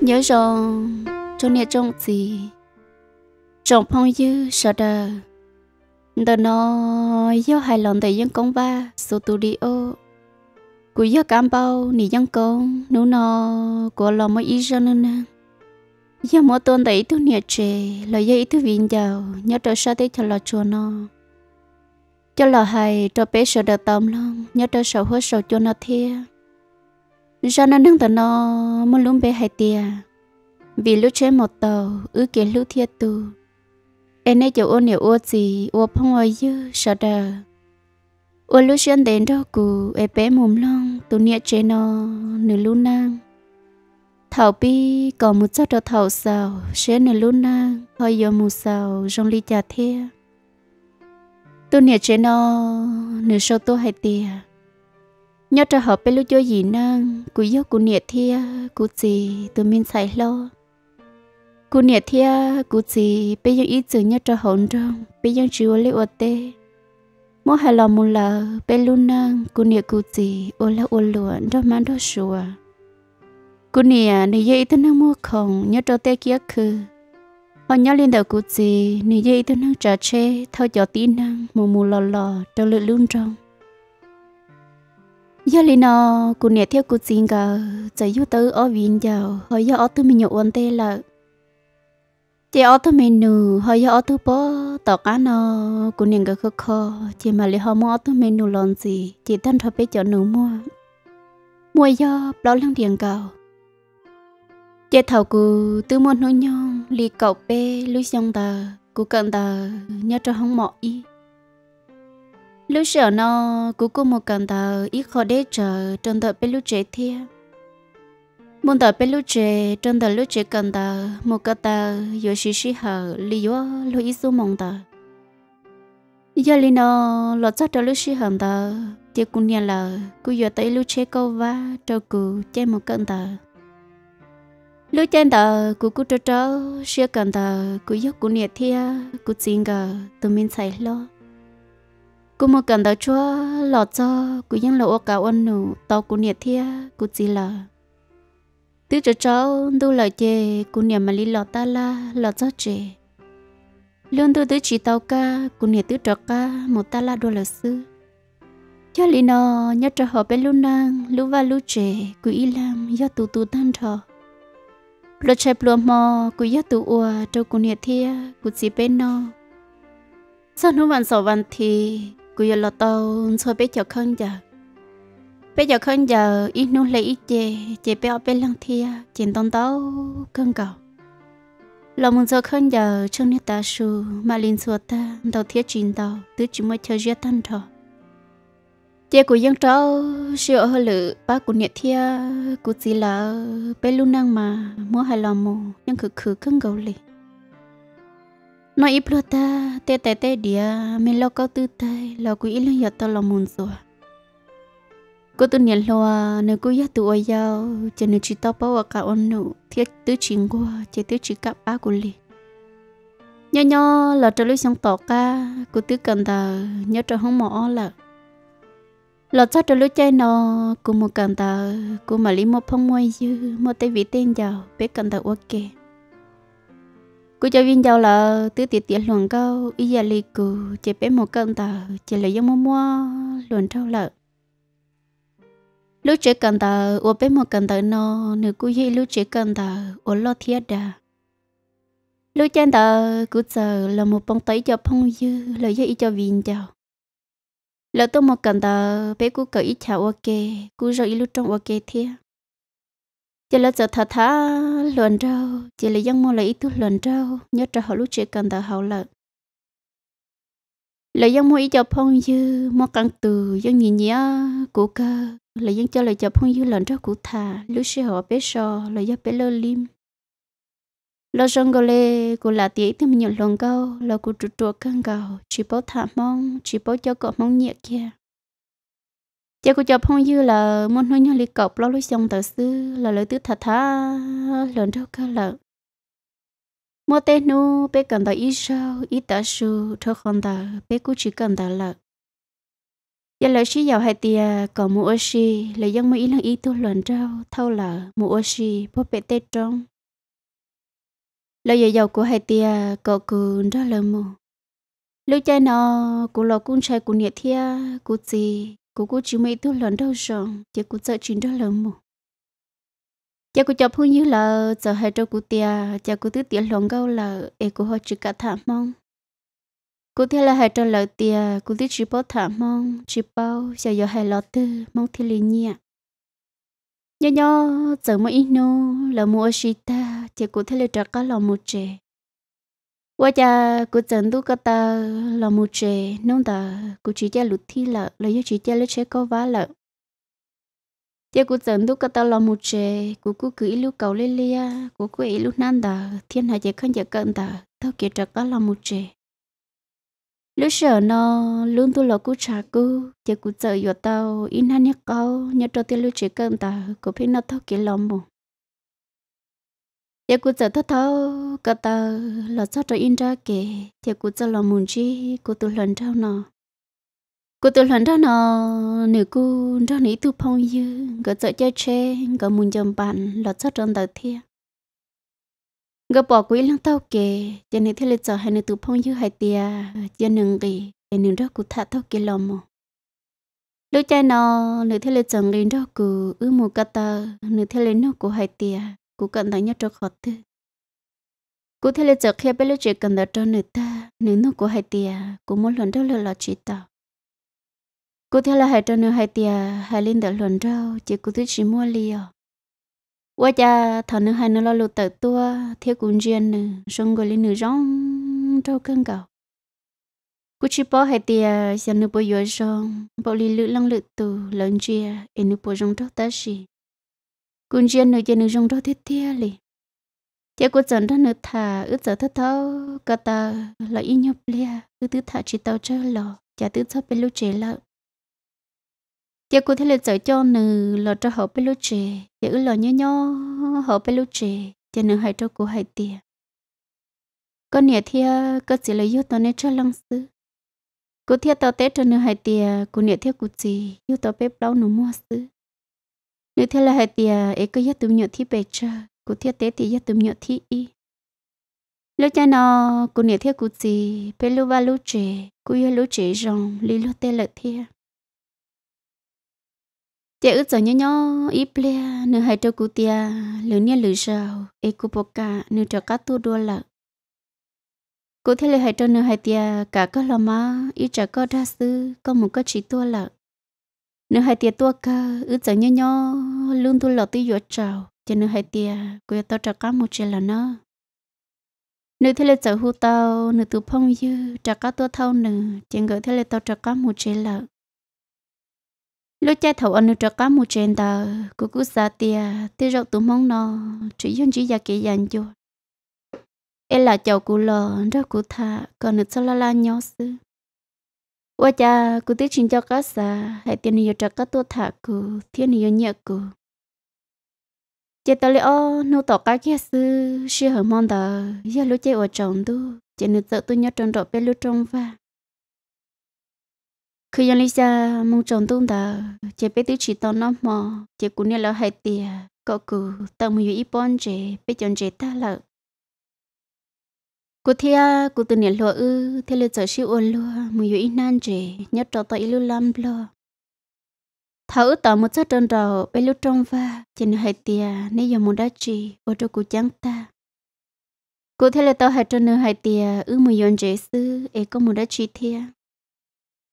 nhớ rằng trong nhà trong gì trong phong dư sợ đờ đờ nó do hài lòng thấy dân công ba studio cú giờ cam bao nị dân công nô nô của lò mới ít ra nên giờ mỗi tuần tại ít nhiệt trề là giờ ít viên giàu nhớ trở sao tới cho lò chùa nó cho lò hay cho bé sợ đợt tâm lắm nhớ trở sợ hết sợ cho nó thia ra nó nâng tận nó mới lúng bé hai tia vì lúc chơi một tàu ứ kiến lúc thiết tu em ấy chịu ôn nhiều ô gì ô phong ơi dư sợ đờ ô lúc xuyên đến đó cụ ế bé mồm long tụ nia chế nó nửa lúc nang thảo bi có một chút đó thảo sao sẽ nửa lúc nang hơi giờ mù sao trong ly trà thia tụ nia chế nó nửa sau tôi hay tìa nhớ cho họ bé lúc cho gì nang cụ gió cụ nia thia cụ gì tụ minh xài lo cụ nia thia cụ gì bây giờ ý chữ nhớ cho hồn trong bây giờ chịu lấy ô tê mô hà lò mù lờ bê lu nâng cú nịa cú tì ô la ô luận đô mán đô sùa cú nịa nị dây tư nâng mô khổng nhớ trô tê kia khư họ nhớ lên đầu cú tì nị dây tư nâng trà chê thao cho tí nâng mù mù lò lò trô lự lương trong giờ lên nó cú nịa theo cú tì ngờ chạy yu tớ ở viên giàu hồi giờ ở tư mình nhậu ổn tê lợi chị ở thằng mình nụ hơi ở thứ bó tỏ cá nó cũng nên cái khó chị mà lấy họ mua thằng mình nụ lon gì chị thân thật biết cho nụ mua mua do đó lăng tiền cầu chị thầu cụ tư mua nụ nhon li cậu bê lưu xong tờ cụ cần tờ nhớ cho không mọ y lưu sợ nó cụ cũng một cần tờ ít khó để chờ trong tờ bê lưu trẻ thiệt muốn đợi bên lúc chế trong đợi lúc chế cần đợi một cái đợi yếu xì xí hở lý do lúc ít số mong đợi giờ lý nó lọt chắc đợi lúc xí hở đợi thì cũng nhà là cứ giờ tới lúc chế câu vá cho cụ chế một cần đợi lúc trên đợi cụ cụ cho cho xí cần đợi cụ yếu cụ nhà thia cụ chín gờ tụi mình xài lo cô mà cần đợi chúa lọt cho cụ nhân lộ cả ôn nụ tao cụ nhiệt thia cụ chỉ là tức cho cháu đâu là chê cô nhà mà lý lọ ta la lọ cháu chê luôn tôi tới chỉ tàu ca cô nhà tức cho ca một ta la đô là sư cho lý nó nhớ cho họ bên luôn năng lú và lú chê cô y làm do tù tù tan thọ lọ chê plua mò cô do tù ua cho cô nhà thia cô chỉ bên nó sau nó vặn sổ vặn thì cô giờ lọ tàu cho bé cho khăn chả bây giờ không giờ ít nô lệ ít chè chè béo bé lăng thia chèn tông táo cơn cầu lòng mình giờ không giờ trong nét ta su mà linh suốt ta đầu thiết chín tàu tứ chỉ mới chơi giết thân thọ chè của dân trâu siêu hơi lự ba của nét thia của chỉ là bé luôn năng mà mua hai lòng mù nhưng khử khử cơn cầu lì nói ít lo ta tê tê tê địa mình lo câu tư tê lo quỹ lương lo giờ ta lo muốn rồi cô tu nhận loa nếu cô giác tụi giao cho nên chỉ tao bảo cả ông nụ thiết tứ chín của chỉ tứ chỉ cặp ba của li nhỏ nhỏ là trở lui sang tỏ ca cô tứ cần tờ nhớ trở không mỏ là là cho trở lui chơi nó cô một cần tờ cô mà lấy một phong môi dư một tay vị tên giàu biết cần tờ ok cô cho viên giàu là tứ tiệt tiệt luận câu ý gia li cô chỉ biết một cần tờ chỉ là giống mua mua luận trâu lợi lúc chỉ cần tờ ô bé một cần tờ nó nếu cú hi lúc chỉ cần tờ ô lo thiết đà lúc chân tờ cú giờ là một bông tấy cho phong dư là dây cho viên chào là tôi một cần tờ bé cú cởi ít chào ok cú rồi lúc trong ok thiết chỉ là giờ thà thà luận trâu chỉ là dân mua lấy ít tu luận trâu nhớ cho họ lúc chỉ cần tờ hậu lợi lời dân mua ý cho phong dư mua căn từ dân nhìn nhía cụ cơ lời dân cho lời cho phong dư lần trước cụ thà lúc xưa họ bé so lời dân bé lơ lim lo sông gò lê của là tía thì mình nhận lòng câu là cụ trụ trụ căng cầu chỉ bảo thả mong chỉ bảo cho cọ mong nhẹ kia chị cụ cho phong dư là muốn nói nhau lì cọp lo lúc sông tờ sư là lời tứ thả thả lần trước cơ là mua tên nu bé cần tờ ít sâu ít tờ su thô con tờ bé cú chỉ cần tờ lợ giờ lỡ xí giàu hai tia còn mua oxy lấy dân mua ít lần ít tu luận trâu thâu lợ mua oxy bố bé tê trong lỡ giờ giàu của hai tia có cù ra lỡ mua lưu trai nò cú lò cún trai cú nhiệt thia cú gì cú cú chỉ mấy tu luận trâu rộng chỉ cú sợ chuyện ra lỡ mua cha cô cho phun như là giờ hai trâu cụ tia cha cô tứ tia lòng gâu là e cô họ chỉ cả thả mong cô tia là hai trâu lợi tia cô tứ chỉ bao thả mong chỉ bao giờ giờ hai lọ tư mong thi liền nhẹ nhớ nhớ giờ mà ít nô là mua xí ta cha cô thấy là trả cả lòng một trẻ qua cha cô chẳng tu cả ta lòng một trẻ nông ta cô chỉ cha lụt thi là lấy chỉ cha lấy chế có vá lợi tiếc cú dần lúc cái tao lo một chè cú cú cứ ilu cầu lên lia cú cú ilu nan đà thiên hạ chỉ khăn chỉ cần đà tao kia trật tao lo một chè lúc sợ nó luôn tu lo cú trả cú tiếc cú sợ yo tao in han nhắc câu nhớ cho tiền lúc chỉ cần đà cú phải nó tao kia lo mù tiếc cú sợ tao tao cái tao lo sao cho in ra kì tiếc cú sợ lo muốn chi cú tu lần trao nó cô tự lần đó nó nếu cô đó nỉ tu phong như gỡ sợ chơi chơi gỡ muốn chồng bạn là rất trong đầu thiên gỡ bỏ quỹ lương tao kề cho nên thế lịch sợ hai nữ tu phong như hai tia cho nên gì cho nên đó cô thả tao kề lòng mà lúc chơi nó nếu thế lịch sợ người đó cô ư một cái tờ nữ thế lịch nó cô hai tia cô cần tao nhất cho khó tư cô thế lịch sợ khi bên lúc chơi cần tao cho người ta nếu nó cô hai tia cô muốn lần đó là lọt chỉ tao cô theo là hai trăm nữa hai tia hai linh đã luận rau chỉ cô thứ chỉ mua liều qua cha thằng nữa hai nó lo lụt tự tua theo cùng duyên nữa xong rồi lên nữa rong rau cân cầu cô chỉ bỏ hai tia xem nữa bộ vô rong bỏ lì lự lăng lự tù lớn chia em nữa bộ rong trâu ta gì cùng duyên nữa chơi nữa rong trâu thiết tia lì chỉ cô chẳng ra nữa thả ướt giờ thất thâu cả ta là ít nhóc lia ướt thứ thả chỉ tàu chơi lò chả tứ cho bên lúc chế lợi giờ cụ thể là giờ cho nữ lo cho họ bé lúc trẻ giờ lo nhớ nhớ họ bé lúc trẻ giờ nữ hay cho cô hay tiền có nhà thia có chỉ là yêu tao nên cho lăng sư cụ thia tao tết cho nữ hay tiền cụ nhà thia cụ chỉ yêu tao bếp bao nó mua sư nữ thia là hay tiền ấy cứ yêu tụi nhựa thi bề cho cụ thia tết thì yêu tụi nhựa thi y lúc cha nó cụ nhà thia cụ chỉ bé lúc ba lúc trẻ cụ yêu lúc trẻ rong lý lúc tết lợi thia chị ước giờ nhớ nhớ ít ple nửa hai trâu cú tia lửa nia lửa sao e cú bọc cả nửa trâu cá tu đua lợ cú thế là hai trâu nửa hai tia cả có lò má ít trả có đa sư có một có chỉ tua lợ nửa hai tia tua cả ước giờ nhớ nhớ luôn tu lợ tu dọa trào cho nửa hai tia quê tao trả cá một triệu là nó nửa thế là giờ hu tao nửa tu phong dư trả cá tua thâu nửa chẳng gọi thế là tao trả cá một triệu lợ lúc cha thầu anh cho cá một chén ta cô cứ xa tia tia rau tủ mong nó chỉ dùng chỉ giờ kỹ dành cho em là chầu cụ lò ra cụ thà còn được sao la la nhó sư qua cha cụ tiết trình cho cá xa hãy tiền nhiều cho cá tua thà cụ thiên nhiều nhẹ cụ chế tao lẽ ô nô tỏ cá kia sư sư hở mong tờ giờ lúc chế ở chồng tu chế nữ sợ tôi nhớ tròn đội bên lúc trong vàng khi anh lý ra mong tròn tung ta chế bé tứ chỉ tao nó mò chế cũng nên là hai tia cọ cử tao mới ý bon chế bé chọn chế ta lợ cô thea cô tự nhiên lo ư thế là trở siêu ôn lo mới ý nan chế nhất trò tao ý lưu lắm lo thở tao một sát trơn đầu bé lúc trong va chế hai tia à, nếu giờ muốn đã chỉ ô cho cô chẳng ta cô thế là tao hai trơn nửa hai tia ư mới yon chế sư ấy có muốn đã chỉ thia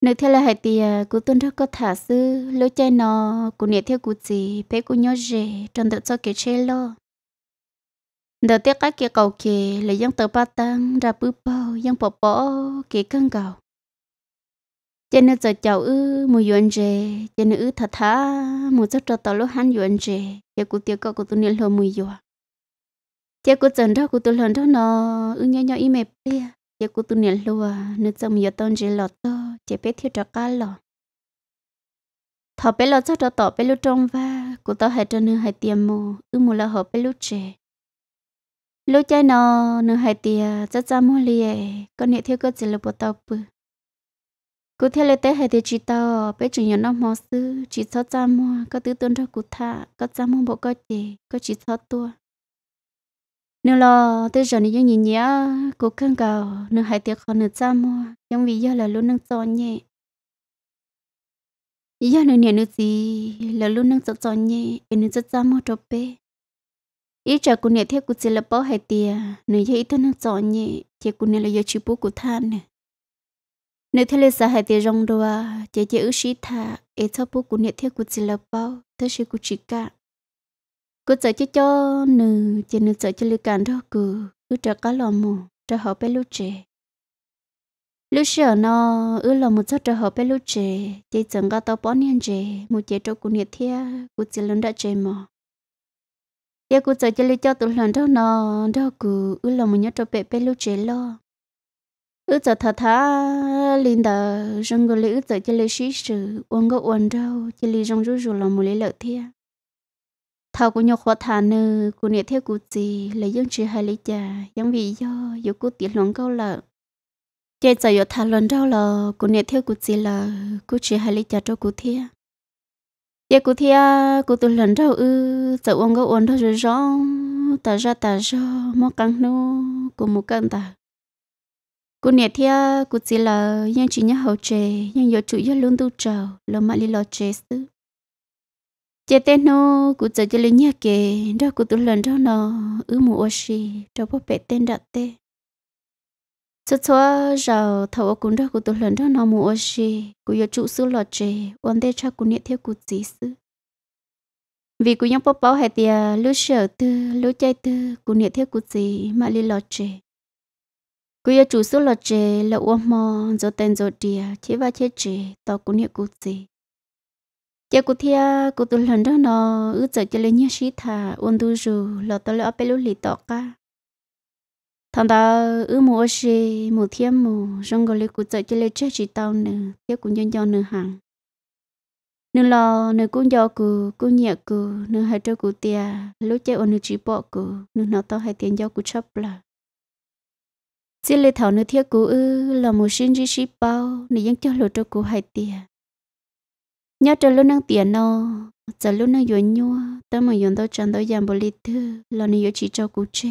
nếu theo là hai thì à, cú tuân ra có thả sư lối chơi nó cú nhẹ theo cú gì bé cú nhớ rể trong tự cho kể chơi lo đầu tiếc các kia cầu kia là dân tờ ba tăng ra bứ bao dân bỏ bỏ kia căng cầu cho nên giờ chào ư mù yuan rể cho nên ư thả thà mù rất cho tao lúc hắn yuan rể cho cú tiếc cậu cú tuân nhẹ lo mù yuan cho cú trần ra cú tuân lần đó nó ư nhỏ nhỏ im mệt bia giờ cô tu niệm lùa nữ chồng giờ tôn chỉ lọt to chế biết thiếu trò cá lọ thọ bé lọt cho trò tỏ bé lúc trong va cô tao hai cho nữ hai tiêm mồ ư mù là họ bé lúc trẻ lúc chơi nó nữ hai tia cho cha mua lìa con nhẹ thiếu cơ chỉ là bộ tao bự cô theo lấy té hai tia chỉ tao bé chủ nhà nó mò sư chỉ cho cha mua có tứ tôn cho cô tha có cha mua bộ có gì có chỉ cho tua nếu lo tới giờ này giống nhìn nhé cố gắng cầu nếu hai tiệc còn nửa xa mua giống vì giờ là luôn nâng cho nhé giờ nửa nhận nửa gì là luôn nâng cho cho nhé em nữa rất mua cho bé ít chờ cô nhận theo cô chỉ là bao hai tiệc nửa giờ ít nâng cho nhé thì cô nhận là giờ chịu bố của than nè nếu thế là sợ hai tiệc rong đồ à chỉ chỉ ước sĩ thà em cho bố của nhận theo cô chỉ là bao thế sẽ cô chỉ cả cứ sợ chứ cho nữ chỉ nữ sợ cho lưu cản đó cứ cứ trở cá lò mù trở họ bé lưu trẻ lưu sợ nó ư lò mù cho trở họ bé lưu trẻ chỉ chẳng có tao bỏ niên trẻ mù trẻ cho cũng nhiệt thia cô chỉ lớn đã trẻ mà giờ cô sợ cho lưu cho tụi lần đó nó đó cứ ư lò mù nhớ cho bé bé lưu trẻ lo ư sợ thà thà linh đờ rừng người ư sợ cho lưu sĩ sự uống có uống đâu chỉ lưu rong rú rù lò mù lấy lợi thia thao của nhau khóa thà nư của nè theo của chị lấy dân chị hai lấy trà dân vì do dù cô tiền luận câu lợ chị giờ giờ thà lần đâu lợ của nè theo của chị là cô chị hai lấy trà cho cô thia chị cô thia cô tự lần đâu ư giờ uống gấu uống đâu rồi rõ ta ra ta ra mò căng nô của một cân ta cô nè thia cô chỉ là nhân chỉ nhớ hậu trẻ nhân giờ chủ yếu luôn tu trầu lo mà đi lò trẻ sư chế tên nó cụ giờ cho lên nhà kề đó cụ tu lần đó nó ư mù ô xì cho bố bé tên đặt tê cho cho giờ thầu cũng đó cụ tu lần đó nó mù ô xì cụ giờ trụ sư lọt chè ôn tê cha cụ niệm theo cụ gì sư vì cụ nhóc bố bảo hay tiền lú sở tư lú chạy tư cụ niệm theo cụ gì mà li lọt chè cụ giờ trụ sư lọt chè là ôm mò rồi tên rồi tiề chế và chế chè tao cụ niệm cụ gì giờ dạ, cụ thia cụ tụi lần đó nó ước giờ cho lên nhớ sĩ thà ôn tu rù lọt tao lỡ bê lú lì tọ ca thằng ta ước mùa sĩ mùa thiên mù rong gọi lên cụ giờ cho lên chết chỉ tao nữa theo cũng nhân do nữa hàng nữa lò nữa cũng do cụ cụ nhẹ cụ nữa hai trâu cụ tia lúc chơi ôn nữa chỉ bỏ cụ nữa nó tao hai tiền do cụ chấp là chỉ lấy thảo nữa theo cụ ư là một sinh chỉ bao nữa dân cho lộ trâu cụ hai tiền nhớ trở lúc năng tiền nó giờ lúc năng yến nhua tao mà yến tao chẳng tao giảm bồ lít thư lo nên yến chỉ cho cú chê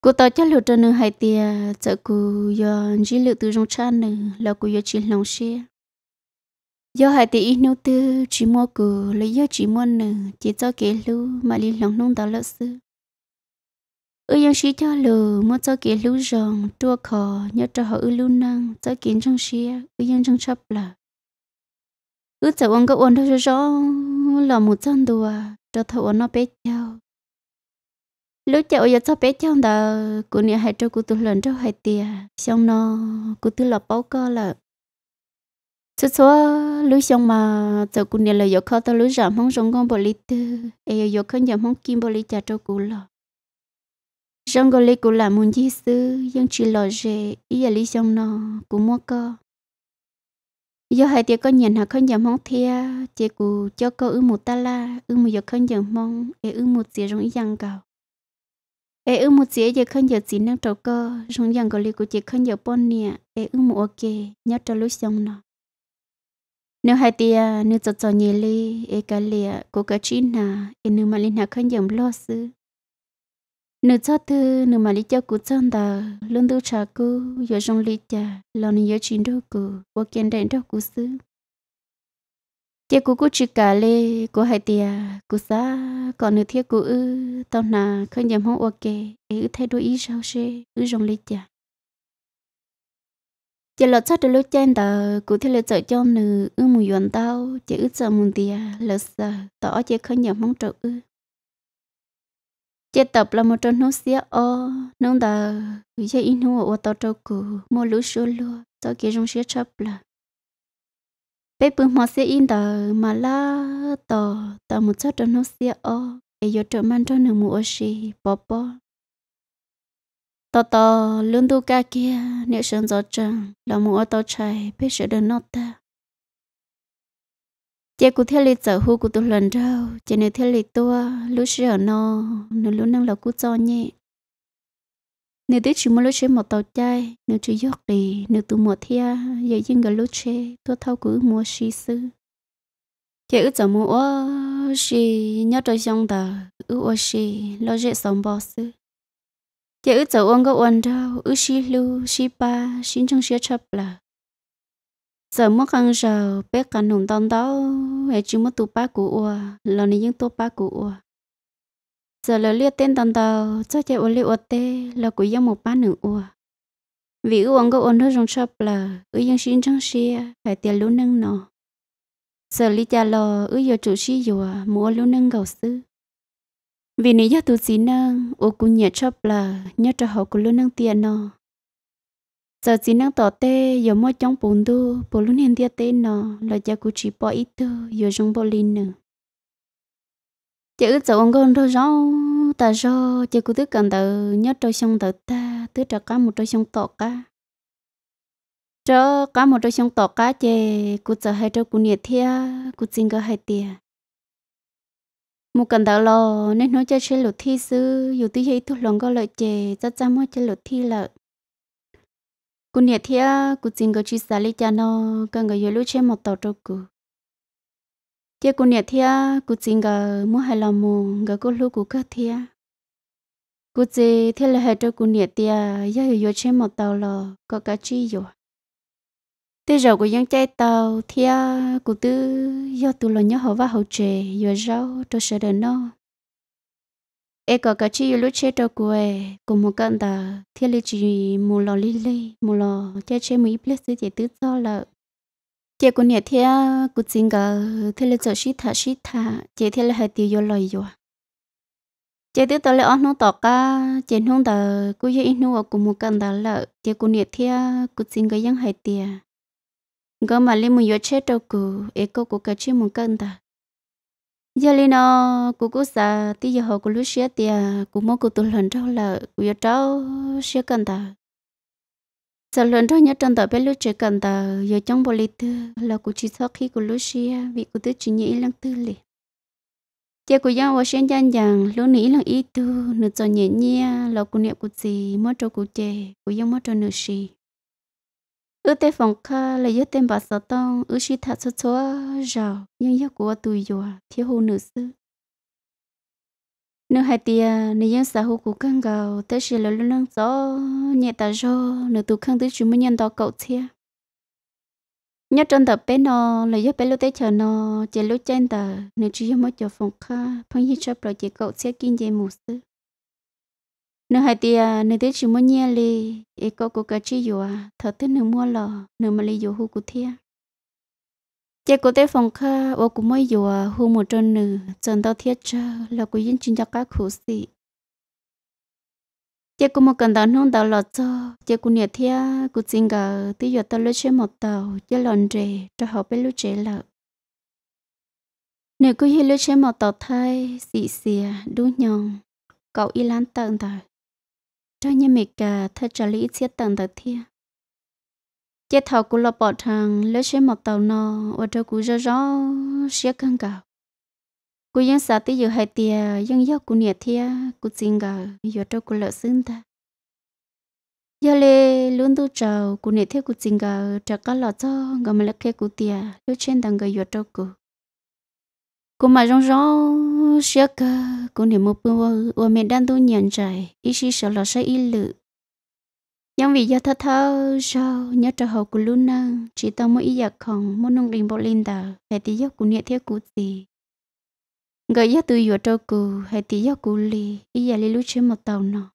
cú tao chắc lúc trở nương hai tiền giờ cú yến chỉ lựa từ trong chăn nữa là cú yến chỉ lòng xe do hai tỷ ít nô tư chỉ mua cù lấy do chỉ mua nè chỉ cho kế lưu mà đi lòng nông đó lỡ sư ư yên sĩ cho lù mua cho kế lưu rồng tua khò nhớ cho họ ư lưu năng cho kiến trong xe ư yên trong chấp là cứ chờ ông có ôn thôi cho rõ là một chân đùa cho thầu nó bé nhau lúc chậu giờ cho bé nhau đã cô nhà hai trâu cô tôi lần trâu hai tia xong nó cô tôi là bao co là số số lúc xong mà chậu cô nhà là giờ khó tao lúc giảm không sống con bò lít tư ai giờ không giảm không kim bò lít chả trâu cô là trong cái lấy cô làm muốn gì sư nhưng chỉ lo rẻ ý là lý xong nó cũng mua co giờ hai tiệc có nhận hạ không giờ mong thia chị cụ cho cô ư một ta la ư một giờ không giờ mong ê ư một chị rong yang cầu ê ư một chị giờ không giờ chị năng trâu cơ rong yang cầu li của chị không giờ bon nè ê ư một ok nhớ cho lối xong nọ, nếu hai tia nếu cho cho nhì li ê cái lìa của cái chín nà ê nếu mà linh hạ không giờ lo sư nữ cho thư nửa mà lý cho cú chân ta luôn tu trà cô giờ trong lý trà lo nữ giờ chín đâu cú vô kiên đến đâu cú xứ chị cú cú chỉ cả lê cú hai tia cú xa còn nửa thiết cú ư tao nà không dám hông ok ư thay đổi ý sao xe ư trong lý trà chị lọt chắc được lúc chân ta cú thấy lê chở cho nữ ư mùi yuan tao chị ư sợ mùi tia lỡ sợ tỏ chị không dám hông trộn ư chế tập là một trong nông xía ờ, ô nông đà chế in hùng ở tao trâu cù mua lũ số lúa cho kia trong xía chập là bé bưng mà xía in đà mà la ờ, tò tò một chút trong nông xía ô để vô trợ man cho nương mua xí bò bò tò tò lương tu ca kia nếu sơn gió trăng là mua ô tao chạy bé sợ đơn nọ ta chị cụ thiết lý trở hú cụ tụ lần đâu chị nếu thiết lý tua lú sửa nó nếu lú năng là cụ cho nhẹ nếu tới chỉ muốn lú chơi một tàu chay nếu chỉ giọt đi nếu tụ một thia giờ dưng gần lú chơi tua thâu cứ mua xí sư chị ước chồng mua xí nhớ tới dòng tờ ước xí lo dễ sống bỏ sư chị ước chồng uống có uống đâu ước xí lú xí ba xí trong xí chấp là giờ mất ăn giờ bé cả nùng tông đó hệ chứ mất tụ ba cụ ua lo này những tụ ba cụ ua giờ lo liệt tên tông đó cho chạy ô liệt ô tê lo cụ giống một ba nửa ua vì ưu ông có ôn thôi trong shop là ưu dân xin trong xe phải tiền lũ nâng nọ giờ lý cha lo ưu giờ chủ sĩ dùa mua lũ nâng gầu sư vì nếu giờ tụ xí nâng ô cụ nhẹ shop là nhớ cho họ cụ lũ nâng tiền nọ giờ chỉ năng tỏ tê giờ mỗi trong bùn đu bùn luôn hiện tiệt tê nó là giờ cũng chỉ bỏ ít thôi giờ trong bò linh nữa chữ cháu ông con thôi rõ ta rõ chữ cũng tức cần tự nhớ trôi sông tự ta tức trả cá một trôi sông tỏ cá trơ cá một trôi sông tỏ cá chê cũng giờ hai trôi cũng nhiệt thia cũng xin cơ hai tiền một cần tự lo nên nói cho chơi lột thi sư dù tuy hay thuốc lòng có lợi chê chắc chắn mới cho lột thi lợi cú nhiệt thia cú chính cái chi xả lý cha nó cái người yêu lúc chơi một tàu trâu cú thia cú nhiệt thia cú chính cái mua hai lò mù cái cú lúc cú cơ thia cú chỉ thia là hai trâu cú nhiệt thia giờ hiểu yêu chơi một tàu lò có cái chi rồi thế rồi cú dân chạy tàu thia cú tư yêu tụ lò nhớ họ và hậu trề yêu rau trâu sợ đờn nó e có cái chi lúc chết đâu quê cùng một cận tờ thiên lý chỉ mù lò lì lì, mù lò chơi chơi mấy biết gì chỉ tứ do là chỉ cũng nhẹ thia cũng chính cả thiên lý cho xí thả xí thả chỉ thiên lý hai tiêu vô lời rồi chỉ tứ tờ lại ăn nó tỏ cả chỉ không tờ cứ như ít nữa cùng một cận tờ là chỉ cũng nhẹ thia cũng chính cái những hai tiền cơ mà lên một yếu chết đâu cụ e có cũng cái chi một cận tờ giờ lên nó cú cú sa tí giờ họ cú lúc xía tiề cú mua cú tụt lần trâu là cú giờ trâu xía cần ta giờ lần trâu nhất trần ta bé lúc chơi cần ta giờ trong bộ lịch tư là cú chỉ sau khi cú lúc xía vì cú tư chỉ nhị lăng tư lì giờ cú giang vào xuyên gian giang lúc nãy lăng ít tư nửa giờ nhẹ nhia là cú niệm cú gì mất trâu cú chè cú giang mất trâu nửa xì ư tê phòng kha là yêu tên bà sợ tông ư shi thả cho cho rào nhưng yêu của tôi dùa thiếu hô nữ sư nữ hai tia nữ dân xã hội của căng gào tới sẽ là luôn nâng gió nhẹ tà rô nữ tù khăn tới chúng mới nhân đó cậu chia nhớ trong tập bé nó là giúp bé lúc tới chờ nó chỉ lúc trên tờ nữ chỉ mới cho phòng kha phong hi cho rồi chỉ cậu sẽ kinh dây mù sư nếu hai tia à, nếu thế chỉ muốn nhẹ li ấy có cố gắng chịu à thật thế nếu mua lò nếu mà li dù hu cụ thia chế cô tế phòng kha ô cũng mới dù à hu một trận nữ chân tao thiết chờ là cô yên chính cho các khổ sĩ chế cô mà cần tao nung tao lọt cho chế cô nhiệt thia cố xin gả, tuy giờ tao lấy chế một tàu chế lòn rề cho họ biết lúc chế lợ nếu cô hi lúc chế một tàu thay xì xì đu nhong, cậu y lan tận tờ cho nhà mình cả thật trả lý chết tận tờ thia chết thầu của lọ bỏ thằng lấy xe một tàu nọ ở đâu cũng rõ rõ xe căng cả cú yên xã tí giờ hai tia yên yêu của nhà thia cú xin gạo giờ đâu cú lợ xin ta giờ lê luôn tu trầu của nhà thia cú xin gạo trả cả lọ cho gà mà lắc khe cú tia lúc trên đằng gà giờ đâu cú cú mà rong rong nu cơ cũng để một bữa và mẹ đang tu nhận trời ý sĩ sợ là sẽ ý lự nhưng vì do thơ thơ sao nhớ trở hậu của Luna chỉ tao mỗi ý giặc dạ không muốn nông đình bộ linh tờ hay tí giấc của nhẹ thiết của gì người giấc từ vừa trâu cù hay tí giấc của lì ý giặc lấy lũ trên một tàu nọ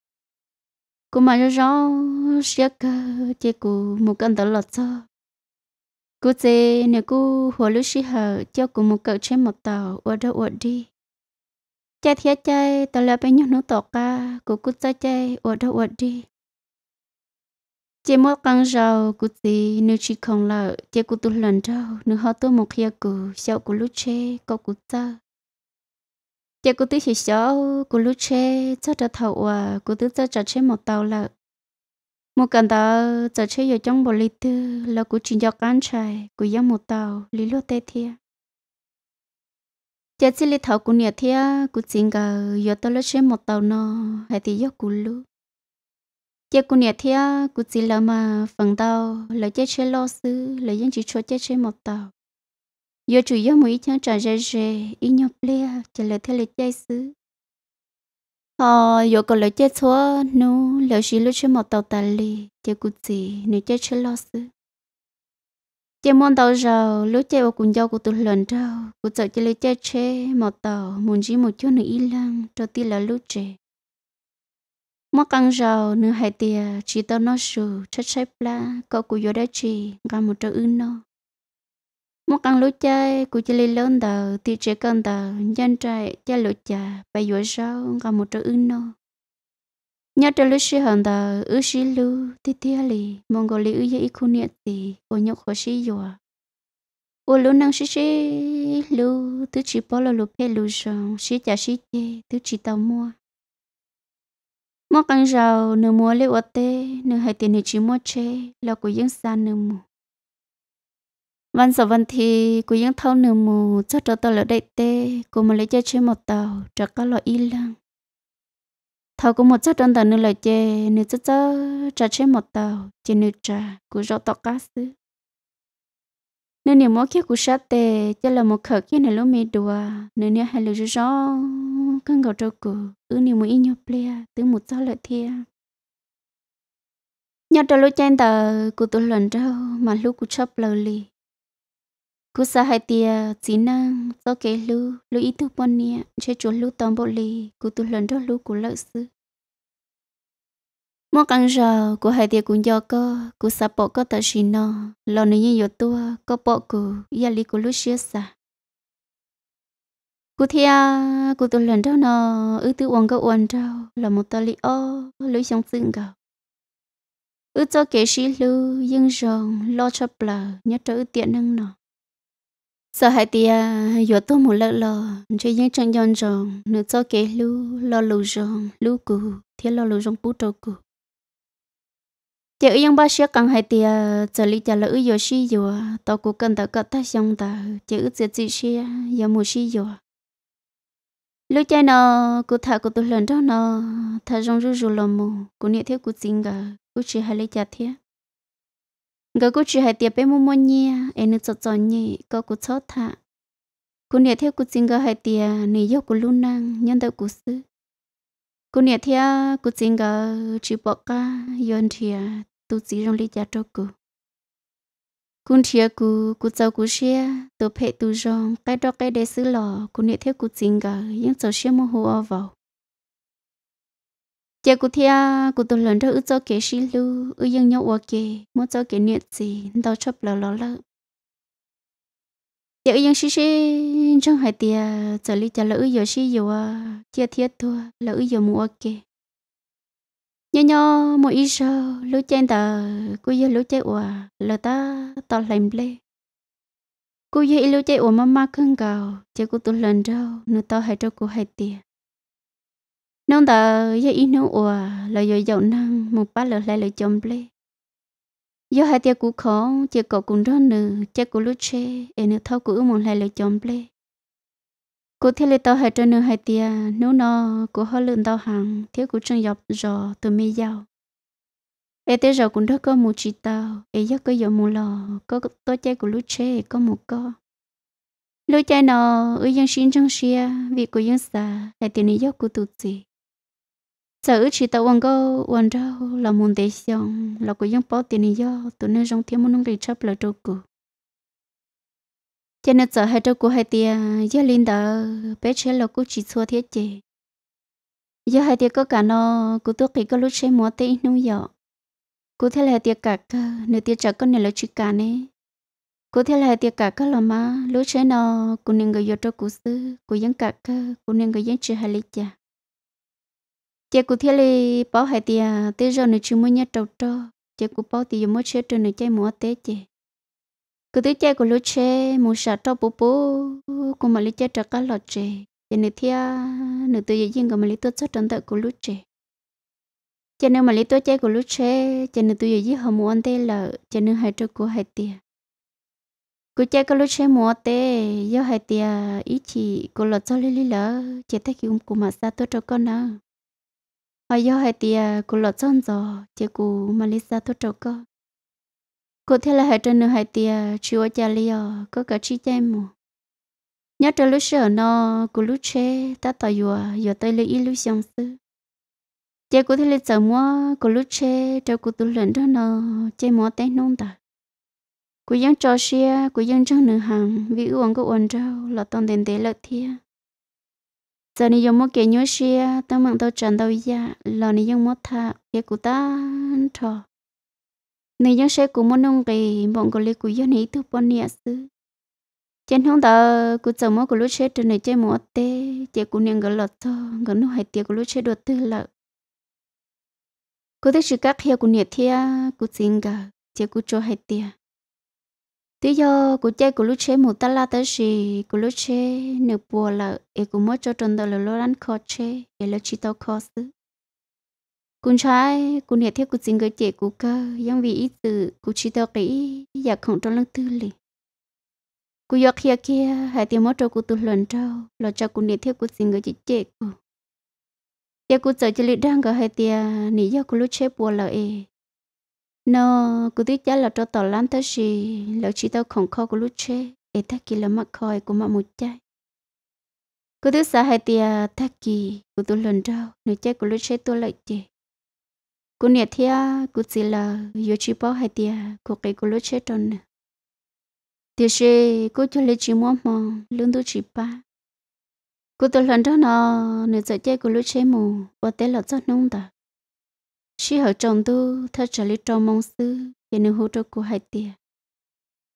cô mà cho rõ sẽ cơ chỉ của một cân tờ lọt sao cô chế nếu cụ hồ lúc sĩ hờ cho cụ một cậu trên một tàu ở đâu ở đi chơi thiết chơi tao lỡ bên nhau nụ tọt ca, cú cú chơi chơi ở đâu ở đi chơi mất căng rầu cú gì nếu chỉ không lỡ chơi cú tụt lần đâu nếu họ tôi một khi cú sau cú lúc chơi có cú chơi chơi cú tứ chỉ sau cú lúc chơi chơi được thầu à cú tứ chơi chơi chơi một tàu lỡ một cần tàu chơi chơi ở trong bộ lì tư là cú chỉ dọc cán trời cú giống một tàu lý lúa tê thiệt giờ chỉ lấy thầu của nhà thì của chính cả giờ tôi lấy xem một tàu nó hay thì giờ của lu giờ của nhà thì của chính là mà phần tàu là chơi chơi lo xứ, là dân chỉ cho chơi chơi một tàu giờ chủ yếu mỗi tháng trả ra rẻ ít nhau ple chỉ là thay lấy chơi sư ờ giờ còn lấy chơi thua nó là chỉ lấy chơi một tàu tài lì giờ cũng chỉ nếu chơi chơi lo xứ chế môn tàu rồi lúc chế ở cùng nhau của tụi lần đâu của sợ chế lấy chế chế một tàu muốn chỉ một chút nữa yên lặng cho tí là lúc chế mất căng rồi nửa hai tia chỉ tao nó sù chất xếp la cậu của vô đã chỉ cả một trâu ưng nó mất căng lúc chơi của chế lấy lớn tàu thì chế cần tàu nhân trai chế lúc chà bây giờ sau cả một trâu ưng nó nhớ trở lúc sĩ hận ta ư sĩ lu thì tía lì mong gọi lì ư dễ khu niệm tì ô nhục khó sĩ dùa ô lu năng sĩ sĩ lu tứ chỉ bỏ lô lu phê lu sòng sĩ chả sĩ chê tứ chỉ tao mua mua càng giàu nửa mua lê ô tê nửa hai tiền nửa chỉ mua chê là của dân xa nửa mù văn sở văn thì của dân thâu nửa mù cho trở tao lỡ đại tê của mà lấy cho chê một tàu cho các loại y lăng thầu có một chất đơn tờ nữa lời chê nữ chất chất trà chế một tàu chê nữ trà cú rau tọt cá sứ nên nếu mỗi khi của sát tề cho là một khởi kia này lúc mê đùa nên nếu hai lựa rủi ro cân gạo trâu cử ư nếu mỗi nhau plea từ một sao lợi thia nhau trâu lúc chen tờ của tôi lần trâu mà lúc của chấp lời lì cú sa hai tia chỉ năng cho cái lu lu ít thu bôn nia chơi chuột lu tam bộ lì cú tu lần đó lu cú lợi sư mua căn giờ cú hai tia cũng do cơ cú sa bộ có tờ xin nó lo này như tua có bộ cú ya li cú lu xia sa cú thia cú tu lần đó nó ư tu uống cơ uống đâu là một tờ li o lu xong xưng gạo ư cho kể sĩ lu nhưng rồng lo cho bờ nhớ trở tiện năng nó sợ hai tia à, giờ tôi muốn lỡ lò chơi những chân yon rồng nửa cho kế lu lo lu rồng lu cù thế lo lu rồng bút trâu cù chị ấy ba sẽ cần hai tia giờ lý trả lỡ giờ xí giờ tôi cũng cần tao cất ta xong ta chị ấy sẽ chỉ xí giờ một xí giờ lúc chơi nó cụ thà cụ tôi lần đó nó thà rong rú rú lò mù cụ niệm thế cụ xin cả cụ chỉ hai lý trả thế ngỡ cô chỉ hay tiệp bé mồm mua nhia em nên chọn chọn nhỉ có cô chót thả cô nhẹ theo cô chính gỡ hay tiệp nỉ yêu cô luôn năng nhân đạo cô sư cô nhẹ theo cô chính gỡ chỉ bỏ cả yên thìa tu chỉ trong lý gia cho cô cô thìa cô cô cháu cô xe tổ phải tu rong cái đó cái đấy xứ lò cô nhẹ theo cô chính gỡ, những cháu xe mua hồ vào giờ cụ thia cụ tôi lần đầu cho kể xí lu ư dân nhau ok muốn cho kể nhiệt gì đâu chấp lò lò lợ giờ ư dân xí xí trong hai tia trở lại trả lỡ giờ xí giờ chia thiết thua lỡ giờ mua ok nhớ nhớ mỗi ít giờ lúc trên tờ cô giờ lúc chơi qua lỡ ta to lành lê cô giờ lúc chơi ủa mama cưng gào chơi cụ tôi lần đầu nữa to hai cho cụ hai tia nông tờ dây ít nông ủa là giờ giàu năng một bát lợn lại lợn chấm ple do hai tia cũ khó chia cổ cùng đó nữ chia cũ lúc chê em nữ thâu cũ một lại lợn chấm ple cô thiết lời tao hai cho nữ hai tia nô nọ của họ lợn tao hàng thiếu cũ chân dọc giò từ mi giàu em tia rò cũng đó có một chị tao em giờ có giờ một lò có tôi chơi cũ lúc chê có một con lúc chơi nọ ở dân xin chân xia vì cô dân xa lại tiền này dốc của tụt gì sợ chỉ tao ăn go ăn rau là muốn để xong là cũng giống bỏ tiền do tụi nó trong thiếu nông để chấp là trâu cũ. cho nên sợ hai trâu cụ hai tiền do linh đờ bé chế là cũng chỉ xua thiết chế do hai tiền có cả nó cũng tôi kỳ có lúc chế mua tê nông dọ cụ thế là tiền cả cơ nửa tiền trả có này là chỉ cả nè cụ thế là tiền cả cơ là má lúc chế nó cũng nên người do trâu cũ sư cũng giống cả cơ cũng nên người giống chỉ hai lý chả chị cụ thiên li bảo hệ thì tới giờ này chưa mới nhớ trâu trâu chị cụ bảo thì mới chơi trên này chơi múa té chị cứ thứ chơi của lúc chơi mua sạt trâu bố bố cùng mà lấy chơi trâu cá lọt chị chị này thia nửa tự nhiên của mà lấy tôi rất trần tự của lúc chị chị nếu mà lấy tôi chơi của lúc chơi chị nửa tự nhiên họ muốn ăn tê là chị nữ hai trâu của hai tia cô chơi cái lúc chơi mua té do hai tia ý chỉ cô lọt cho lili lỡ chị thấy kiểu của mà sao tôi trâu con nào họ ờ, do hai tia cô lọt chân giò chỉ cô Malaysia thôi trâu cơ cô thế là hai trên nửa hai tia chúa cha liò có cả chi chay mù nhớ trở lúc sợ nó cô lúc chê ta tỏ yùa yùa tới lấy ít lúc xong sư chỉ cô thế là sợ mua cô lúc chê trâu cô tu luyện đó nó chê mua té nông ta cô dân cho xe cô dân cho nửa hàng vì uống cô uống trâu là toàn tiền tế lợi thiệt giờ này dùng một cái nhớ xia tao mặn tao trần tao ya lò này dùng một thà cái cụ ta thọ này dùng xe cụ một nung cái bọn cái lấy cụ dân này thu bọn nhà sư trên hướng tao cụ chồng một cái lúa xe trên này chơi một tê chơi cụ niệm gần lọt cho gần nô hai tiệc cái lúa xe đột tư lợ cụ thấy sự khác hiệu cụ nhiệt thia cụ xin cả chơi cụ cho hai tiệc tí do cụ chơi cụ lúc chế một ta la tới gì cụ lúc chế nửa bùa là e cụ mới cho trần đời là lo lắng khó chế e lo chỉ tao khó xứ cụ trai cụ nhiệt theo cụ xin gửi chế cụ cơ nhưng vì ý từ cụ chỉ tao kỹ giờ dạ không trong lưng tư lì cụ giọt kia kia hai tiếng mới cho cụ tụt lần trâu lo cho cụ nhiệt theo cụ xin gửi chế chế cụ giờ cụ chờ chỉ lì đang gọi hai tiếng nỉ do cụ lúc chế bùa là e nó cứ tiếc giá là cho tàu lắm tới gì là chỉ tao không khó của lúc chế để thắc kỳ là mắc khỏi của mọi một trái cứ tiếc xa hai tia thắc kỳ của tôi lần đầu nơi trái của lúc chế tôi lại chị cứ nè thia cứ chỉ là yêu chỉ bao hai tia của cái của lúc chế tròn nè thì sẽ cô cho lấy chỉ mua mò lương tôi chỉ ba cô tôi lần đó nó nơi trái của lúc chế mù và té là rất nông ta She hở chồng tu thơ trở lý trò mong sư Vì nữ hữu trò cô hai tiền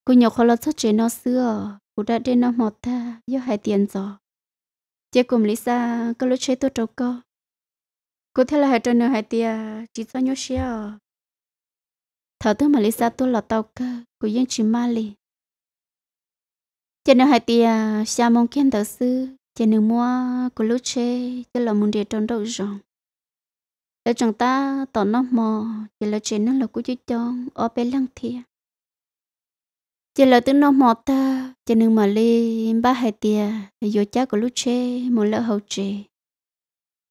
Cô nhỏ khó lo thất chế nó xưa Cô đã đến nó một ta Yêu hai tiền gió Chế cùng lý xa Cô lúc chế tôi trâu cô Cô thế là hai trò nữ hai tiền Chỉ cho nhớ xe Thở tư mà lý xa tôi là tàu cơ Cô yên chỉ ma lì Chế nữ hai tiền Xa mong kiến tờ sư Chia nữ mua Cô lúc chế Chia là muốn để trong đầu rộng để chúng ta tỏ nó mò chỉ là chuyện nó là của chú chong ở bên lăng thia chỉ là tiếng nó mò ta chỉ nên mà li ba hai tia dù cha của lúc chê một lỡ hậu chê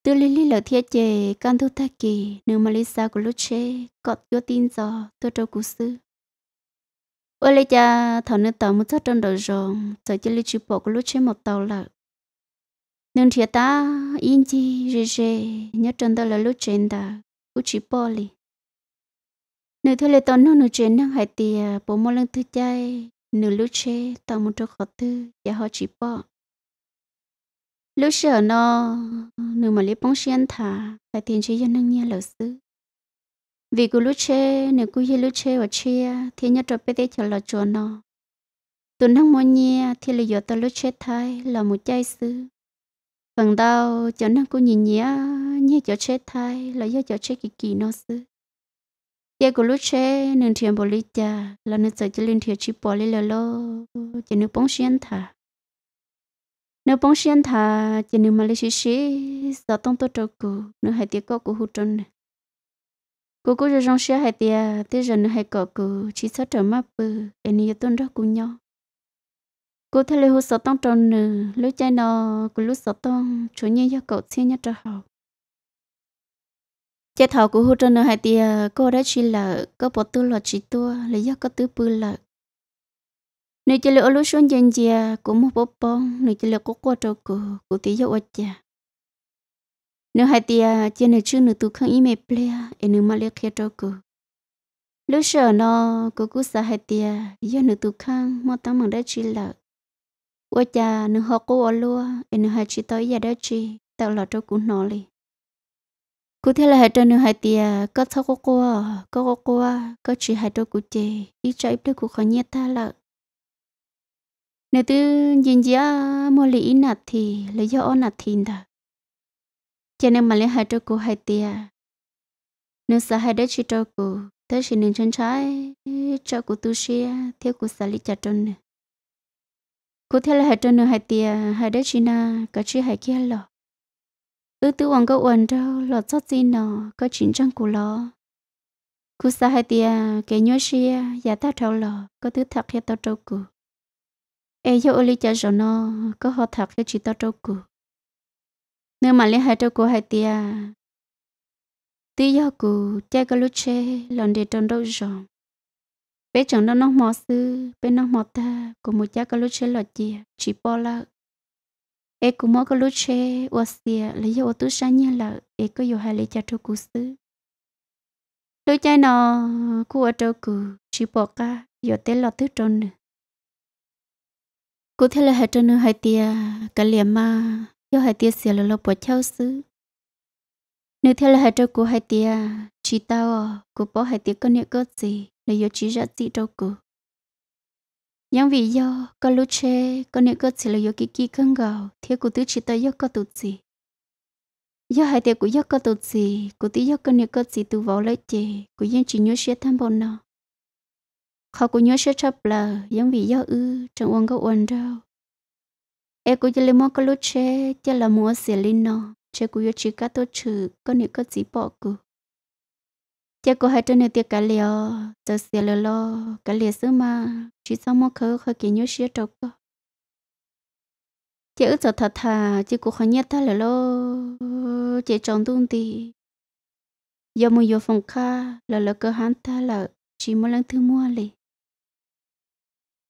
tư li li lỡ thia chê can thu ta kỳ nên mà li xa của lúc chê cọt vô tin giò tôi đâu cú sư ôi lê cha thọ nên tàu một chút trong đầu rồng sợ chỉ li chịu bỏ của lúc chê một tàu lợn nên thiệt ta yên chi rì rì nhớ trần đó là lúc trên ta u chỉ bỏ li nửa thôi là tao nó nửa trên nó hay thì à, bố mua lần thứ chơi nửa lúc chê tao muốn cho khó tư và họ chỉ bỏ lúc sợ nó nửa mà lấy bóng xuyên thả tại tiền chơi cho năng nghe lão sư vì cô lúc chê nửa cô như lúc chê và chia thì nhớ cho bé tê cho là chuồn nó tụi năng mua nhia thì là giờ tao lúc chê thay là một chai sư phần đầu cho nó cũng nhìn nhía nhé cho chết thay là do cho chết kỳ kỳ nó sư giờ của lúc chết nên thiền bồ lý cha là nên sợ cho lên thiền chỉ bỏ lý lơ cho nên bóng xuyên thả nếu bóng xuyên thả cho nên mà lấy xí xí sợ tông tốt trâu cụ nếu hai tiếng có của hụt trơn. này cô cô cho trong xe hai tia tới giờ nó hai cọ cụ chỉ sợ trở mắt bự anh nhớ tôn đó cùng nhau cô thấy lấy hồ sơ tông tròn nè lấy chai nó cô lúc sơ tông chủ nhân cho cậu xin nhất cho họ chế thảo của hồ tròn nè hai tia cô đã chỉ là có bỏ tư là chỉ tua lấy do có tứ bư là nếu chỉ là lúc xuân dần dà của một bộ bông nếu chỉ là có qua trâu của của tí dấu ở già. nếu hai tia trên này chưa nửa tu không ý mệt ple em nửa mà liếc kia trâu của lúc sợ nó cô cứ sợ hai tia do nửa tu không mà tao mong đã chỉ là wo cha nung cô ko lo en ha chi tới ya da chi ta là to ku nói li ku thế là hai chân nung hai tia có thao cô qua, có cô qua, có chỉ hai đôi cụ chê ít cho ít đôi cụ khó nhét ta lợ nếu tư nhìn giá mua lý ít nạt thì lấy do ôn nạt thì đã. cho nên mà lấy hai đôi cụ hai tia nếu sợ hai đứa chỉ đôi cụ thế chỉ nên chân trái cho cụ tu sĩ theo cụ xử lý chặt trơn. nữa cô theo là hai trâu nửa hai tiền hai đứa chị na có chị hai kia lọ ư tư hoàng có uẩn đâu lọ chót gì nọ có chín trăng của lọ cú sa hai tiền cái nhớ xia giả ta trâu lọ có thứ thật khi tao trâu cụ e yo oli cha rồi nó có họ thật khi chị tao trâu cụ nếu mà lấy hai trâu của hai tiền, tí yo cụ cha có lúc chê lòn để trâu đâu rồi bé chẳng đâu nó mò sư bé nó mò ta của một cha cái lúc chơi lọt gì chỉ bỏ là em cũng mò cái lúc chơi ô xìa lấy cho ô tú sáng nhá là em có dù hai lấy cha trâu cú sư lúc chơi nó cú ở trâu cú chỉ bỏ cả giờ té lọt thứ trôn nữa cụ thế là hai trôn nữa hai tia cái liềm mà do hai tia xìa là lọt bỏ cháu sư nếu theo là hai trâu cú hai tia chỉ tao cú bỏ hai tia có niệm có gì là do chỉ ra tí đâu cô, nhưng vì do có lúc chê có nếu có chỉ là do kí kí cân gạo thì cụ tứ chỉ tới do có tụt gì do hai tiệc của do có tụt gì cụ tí do có nếu có chỉ từ vào lấy chê cụ dân chỉ nhớ xe tham bọn nó họ cụ nhớ xe chấp là nhưng vì do ư chẳng uống có uống đâu e cụ chỉ lấy món có lúc chê chỉ là mua xe lên nó chê cụ do chỉ cá tốt chữ có nếu có chỉ bỏ cô chắc có hai trên này tiếc cả liều giờ xia lơ lo cả liều số mà chỉ sau mỗi khứ khơi kỳ nhớ xía trâu cơ chị ước giờ thật thà chỉ có hai nhất thôi lơ chỉ trong chọn tung thì giờ mua vô phòng kha là là cơ hắn ta là chỉ muốn lần thứ mua lì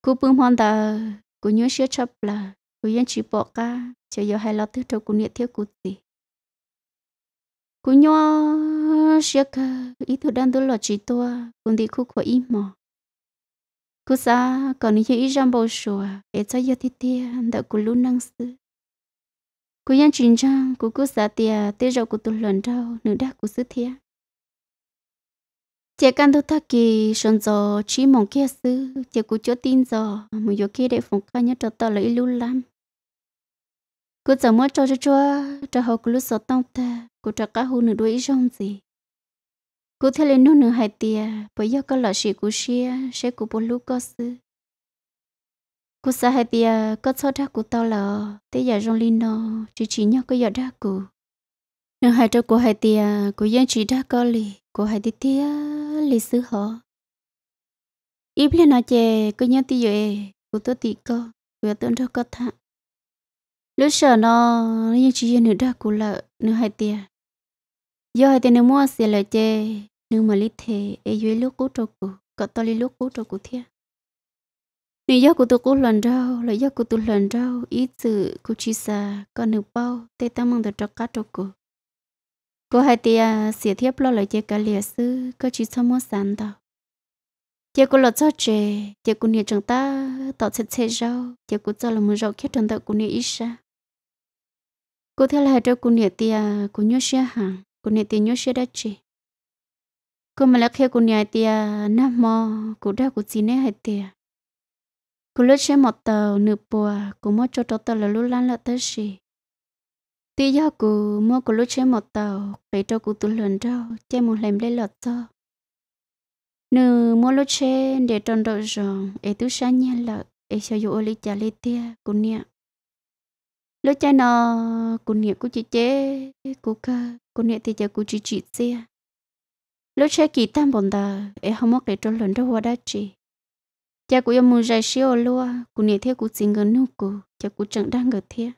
cô bưng hoàn tờ cú nhớ xía chập là cú yên chỉ bỏ ca chỉ giờ hai lo thứ trâu cô niệm thiếu cú gì cú nhỏ xia cơ ít thứ đang tôi lo chỉ tua cũng đi khu của ít mà cú xa còn như ít răm bầu sủa để cho giờ thì tia đã cú lún năng sư cú nhân chuyện trang cú cú xa tia tê rồi cú tôi lần đầu nửa đã cú sư tia chỉ cần tôi thắc kỳ sơn gió chỉ mong kia sư chỉ cú cho tin gió mà giờ kia để phòng ca nhất cho tao lấy lún lắm cú chẳng muốn cho cho cho cho học lúc sợ tông ta cô trả cá hôn nửa đuôi rong gì cô thấy lên nửa hai tia bởi do có lọ sĩ của xia sẽ của bố lũ có sư cô xa hai tia có cho ra của tao là thế giờ rong linh nó chỉ chỉ nhau có giờ ra cô nửa hai trâu cô hai tia cô dân chỉ ra có lì cô hai tia tia lì sư họ ít lên nói chè cô nhớ tia về cô tôi tị co cô tôi đâu có thằng lúc sợ nó nhưng chỉ nhớ nửa ra cô lợ nửa hai tia giờ hai tên mua xe lại chê nhưng mà lý thế ấy dưới lúc cũ trâu cũ có to lý lúc cũ trâu cũ thiệt nếu giờ của tôi cũ lần rau là giờ của tôi lần rau ít sự của chị xa có nửa bao tê ta mang được cho cá trâu cũ cô hai tia xỉa thiếp lo lại chê cả lìa sư có chỉ sao mua sản tao chê cô lo cho chê chê cô nhiệt chẳng ta tạo chê chê rau chê cô cho là mua rau khét chẳng ta cô nhiệt ít xa cô theo lại cho cô nhiệt tia cô nhớ xe hàng cô nè tiền nhớ sẽ đã chị cô mà là khi cô nhà tiền nam mò cô đã cô chỉ nè hết tiền cô lướt xem một tàu nửa bùa cô mua cho tàu tàu là lúc lan là tới gì tí do cô mua cô lướt xem một tàu phải cho cô tu lần đâu chơi một lần lấy lọt to nửa mua lướt xem để tròn đậu rồng ấy tú sáng nhẹ lợi ấy sử dụng ô lý trả lý tia cô nè lúc cha nó cũng niệm cũng chị chế cũng cơ cũng niệm thì giờ cũng chị chị xe lúc cha kỳ tam bọn ta em không mất để trốn lần đâu hoa đã chị cha cũng yêu muốn giải siêu luôn cũng niệm theo cũng xin gần nụ cũng cha cũng chẳng đang gần theo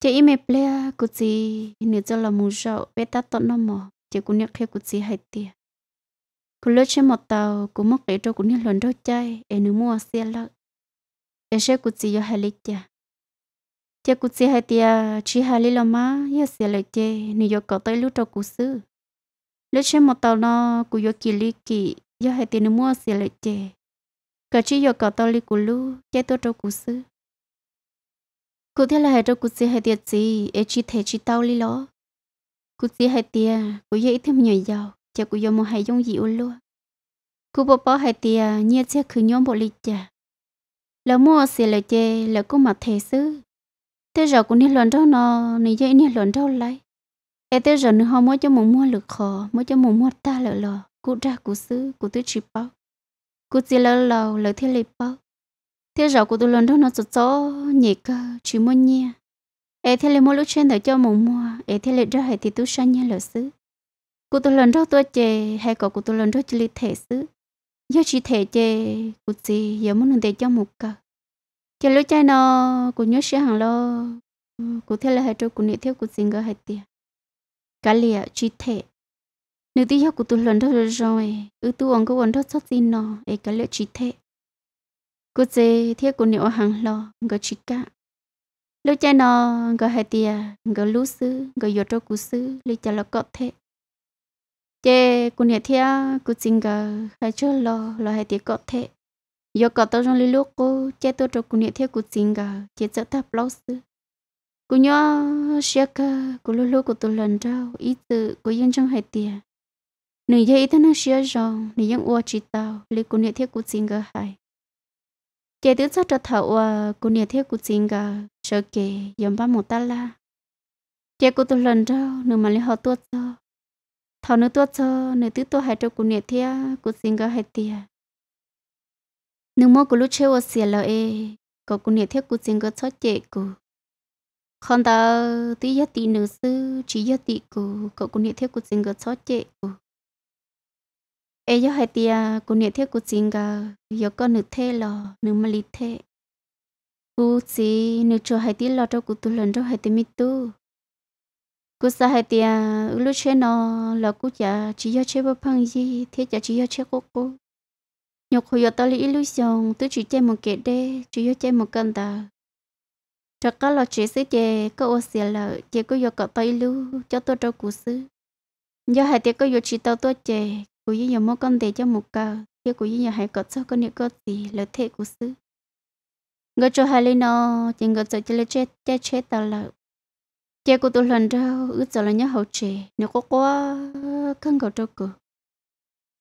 chị im mệt lea cụ chị nửa giờ là mù rậu bé ta tận nó mò chị cũng nhắc theo cụ chị hay tiệt cụ lướt trên một tàu cụ mất cái đâu cũng nhắc lần đâu chơi em nửa mua xe lợ em sẽ cụ chị do hai lít chả chế cú chế hai tia chỉ hai lý lo má ya sẽ lại chơi, nếu yo có tới lúc trâu cú sư lúc xem một tàu nó cú yo kỳ lý kỳ yo hai tia nó mua sẽ lại chơi. cả chỉ yo có tới lý cú lu chơi tôi trâu cú sư cú thế là hai trâu cú chế hai tia gì ai chỉ thấy chỉ tàu lý lo cú chế hai tia cú yo ít thêm nhiều giàu chắc cú yo một hai giống gì ôn luôn cú bỏ bỏ hai tia nhia chế khử nhóm bộ lịch chả là mua sẽ lại chơi, là cú mặc thể sư thế giờ cũng đi lần đâu nó này giờ đi lần đâu lại, em thế giờ nữa họ mới cho mùng mua lực khó mới cho mùng mua ta lợ lò, cụ ra cụ xứ cụ tôi chỉ bao cụ chỉ lợ lò lợ thế lấy bao thế giờ cụ tôi lần đâu nó cho cho nhẹ cơ chỉ mua nhia em thế lấy mua lúc trên để cho mùng mua em thế lấy ra hệ thì tôi sang nhia lợ xứ cụ tôi lần đâu tôi chè hay có cụ tôi lần đâu chỉ lấy thể xứ giờ chỉ thể chè cụ chỉ giờ muốn để cho một cơ chỉ lúc chơi nó cũng nhớ xe hàng lo cũng thế là hai trâu cũng nhớ theo cũng xin cái hai tiền cả lìa chi thể nếu tí học cũng tôi lần đó rồi ư tôi ông có lần đó xuất tin nó ấy cả lìa chi thể cứ thế theo cũng nhớ hàng lo cái chi cả lúc chơi nó cái hai tiền cái lú sư cái giờ trâu cũng sư lấy cho nó có thể chơi cũng nhớ theo cũng xin cái hai trâu lo lo hai tiền có thể giờ có tao trong lý lúc cô chết tôi cho cô niệm thiết cô xin cả chết sợ thấp lâu sư cô nhớ xe cơ cô lúc lúc cô tôi lần đầu, ý tự cô yên trong hai tiền nửa giờ ý thân nó xe rồi nửa giờ uo chỉ tao lý cô niệm thiết cô xin cả hai chết tôi sợ cho thảo à cô niệm thiết cô xin cả sợ kệ dòng ba một ta la chết cô tôi lần đầu, nửa mà lý họ tuốt cho thảo nửa tuốt cho nửa tứ tôi hai cho cô niệm thiết cô xin cả hai tiền nếu mà cứ lúc chơi ở xe là e có cũng nhớ theo cũng xin có thoát chạy cô không ta tí giá tí nữ sư chỉ giá tí cô có cũng nhớ theo cũng xin có thoát chạy cô e giờ hai tia cũng nhớ theo cũng xin có giờ có nữ thế là nữ mà lý thế cô chỉ nữ cho hai tia lo cho cô tu lần cho hai tia mi tu cô sa hai tia lúc chơi nó là cô chả chỉ giá chơi bao phăng gì thế chả chỉ giá chơi cô cô nhục hồi giờ tới lý illusion tôi chỉ chơi một kẻ đê chỉ yêu chơi một cân tờ cho các lo chỉ xứ chế có ô xìa lợ chè có giờ có tay lưu cho tôi trâu cụ xứ do hai tiệc có giờ chỉ tao tôi chè cụ với giờ mua con để cho một cờ chè cụ với giờ hai có sao có nữa có gì lợi thế cụ xứ người cho hai lên nó chè ngỡ cho chè lấy chết chè chết tao lợ chè cụ tôi lần rau ước cho là nhớ hậu chè nếu có quá không có trâu cụ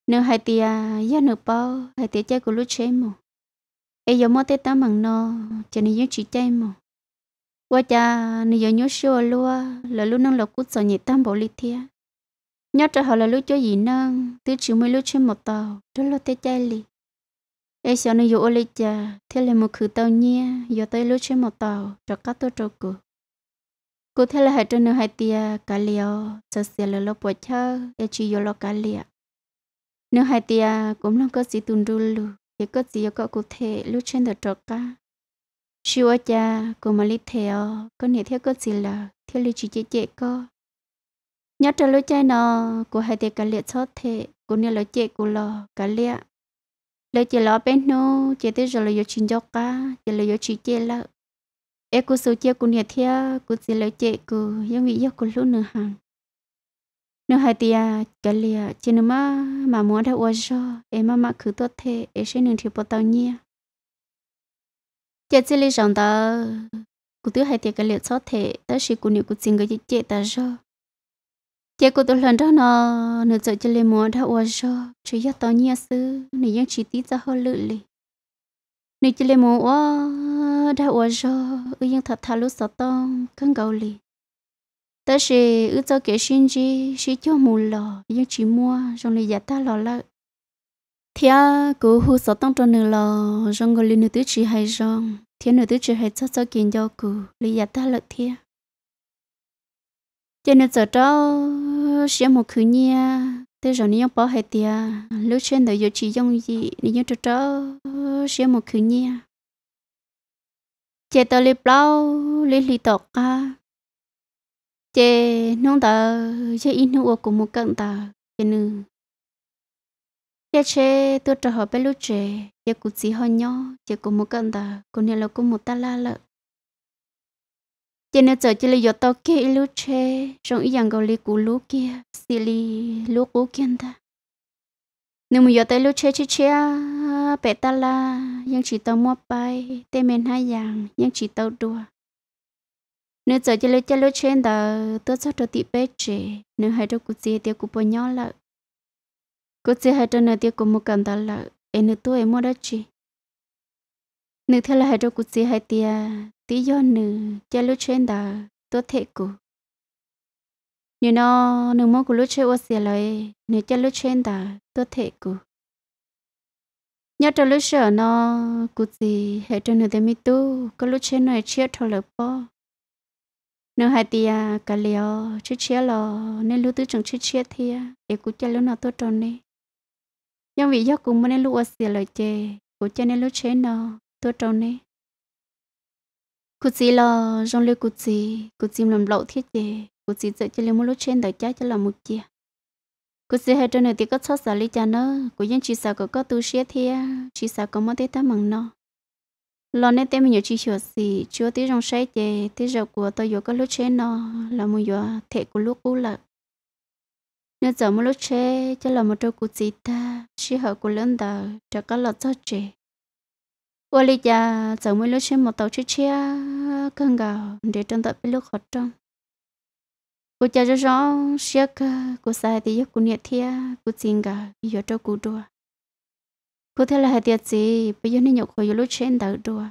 nếu hai tia ya nửa bao hai tia chơi của lúc chơi mồ Ai giờ mua tết tám bằng nó cho nên nhớ chị chơi mồ qua cha nên giờ nhớ xưa luôn là lúc nâng lộc cút sầu nhị tam bộ lít thia nhớ cho họ là lúc cho gì nâng từ chiều mới lúc chơi một tàu đó là tết chơi li Ai sợ nên giờ ô lịch cha thế là một khử tàu nhia giờ tới lúc chơi một tàu cho cá tôi trâu cửa cô thế là hai trên nửa hai tia cá liều giờ sẽ là lúc bữa chơi để chỉ giờ lo cá liều nếu hai tia cũng long có gì tùn đu lù thì có gì có cụ thể lúc trên được trọ cả siêu cha của mà lít theo có nghĩa theo có gì là theo lý chỉ chế chế có nhớ trở lối chai nó của hai tia cả liệt sót thế của nè lối chế của lò cả liệt lối chỉ lò bên nô chế tới rồi lối chín cho cả chế lối chỉ chế là em của số chế của nè theo của gì lối chế của giống như giống của luôn nữa hàng nếu e e hai tia cái lìa chỉ nếu mà mà muốn đâu ở cho em mà mà cứ tốt thế em sẽ nên chịu bao nhiêu chết chỉ lý rằng ta cứ thứ hai tia cái lìa tốt thế ta sẽ cố nếu cụ xin cái gì chết ta cho chết cụ tôi lần đó nó nếu chơi chỉ lý muốn đâu ở cho chỉ cho tao nhiêu sư nếu những chỉ tí cho hơn lự lì nếu chỉ lý muốn ở đâu ở cho ứng những thật thà lúc sao tao cứng gấu lì tớ sẽ ước cho kẻ sinh chi sẽ cho mù lò nhưng chỉ mua trong này giả ta lò là thì à cô hú sợ tông trong nửa lò trong người linh nữ tứ chỉ hay rong thiên nửa tứ chỉ hay cho cho kiện cho cô lý giả ta lợi thiên cho nên giờ đó sẽ một khứ nha thế rồi nếu bỏ hay tia lúc trên đời giờ chỉ dùng gì nếu cho đó sẽ một khứ nha chế tờ lip lâu lý lý tọt à chế nông tờ chế in hữu của một cận ta chế nữ chế chế tôi trở họ bé lúc chế chế cũng chỉ họ nhỏ chế cũng một cận ta cũng nhà là của một ta la lợ chế nữ trở chế là do tao kia lúc chế trong ý rằng gọi lý của lúc kia xì lý lúc của kia ta nếu mà do tới lúc chế chế chế bé ta la nhưng chỉ tao mua bay tên mình hai dạng nhưng chỉ tao đùa nếu giờ chỉ lấy cho lối trên đó tôi sao cho tí bé trẻ nếu hai đứa cũng gì thì cũng bao nhau lợ cũng gì hai đứa nữa thì cũng một cần đó là em nữa tôi em mua đó chị nếu thế là hai đứa cũng gì hai tia tí do nữa chơi lối trên đó tôi thấy cũng như nó nếu mua của lối chơi ô xì lại nếu chơi lối trên đó tôi thấy cũng nhớ cho lối sợ nó cũng gì hai đứa nữa thì mi tu có lối chơi này chia thôi lợ bao nếu hai tia cả liều chút chia lò nên lưu tứ chẳng chút chia thì để cú chơi lúc nào tốt tròn đi nhưng vì do cùng nên lưu ở xìa lời chê cú chơi nên lưu chế nó tốt tròn đi cú chỉ lò trong lưu cú chỉ cú chỉ làm lậu thiết chê cú chỉ dạy cho lưu một lúc trên đời trái cho là một chia cú chỉ hai tròn này thì có sót xả lý cha nó cú dân chỉ sao có có tu chia thì chỉ sao có mất thế ta mừng nó lo nè tem nhiều chi sửa gì chưa tí trong say chè tí giờ của tôi vừa có lúc chế nó là một vừa thể của lúc cũ là nếu giờ một lúc chế cho là một trâu của chị ta chỉ hở của lớn tờ cho có lọt cho chè qua lý già giờ một lúc chế một tàu chiếc xe cơn gạo để trong tập lúc khó trong cô cha cho rõ xe của sai thì giấc cô nhiệt thia cô xin gạo giờ cho cô đùa cô thế là hai tiệt gì bây giờ nên nhậu khỏi lúc trên đỡ đùa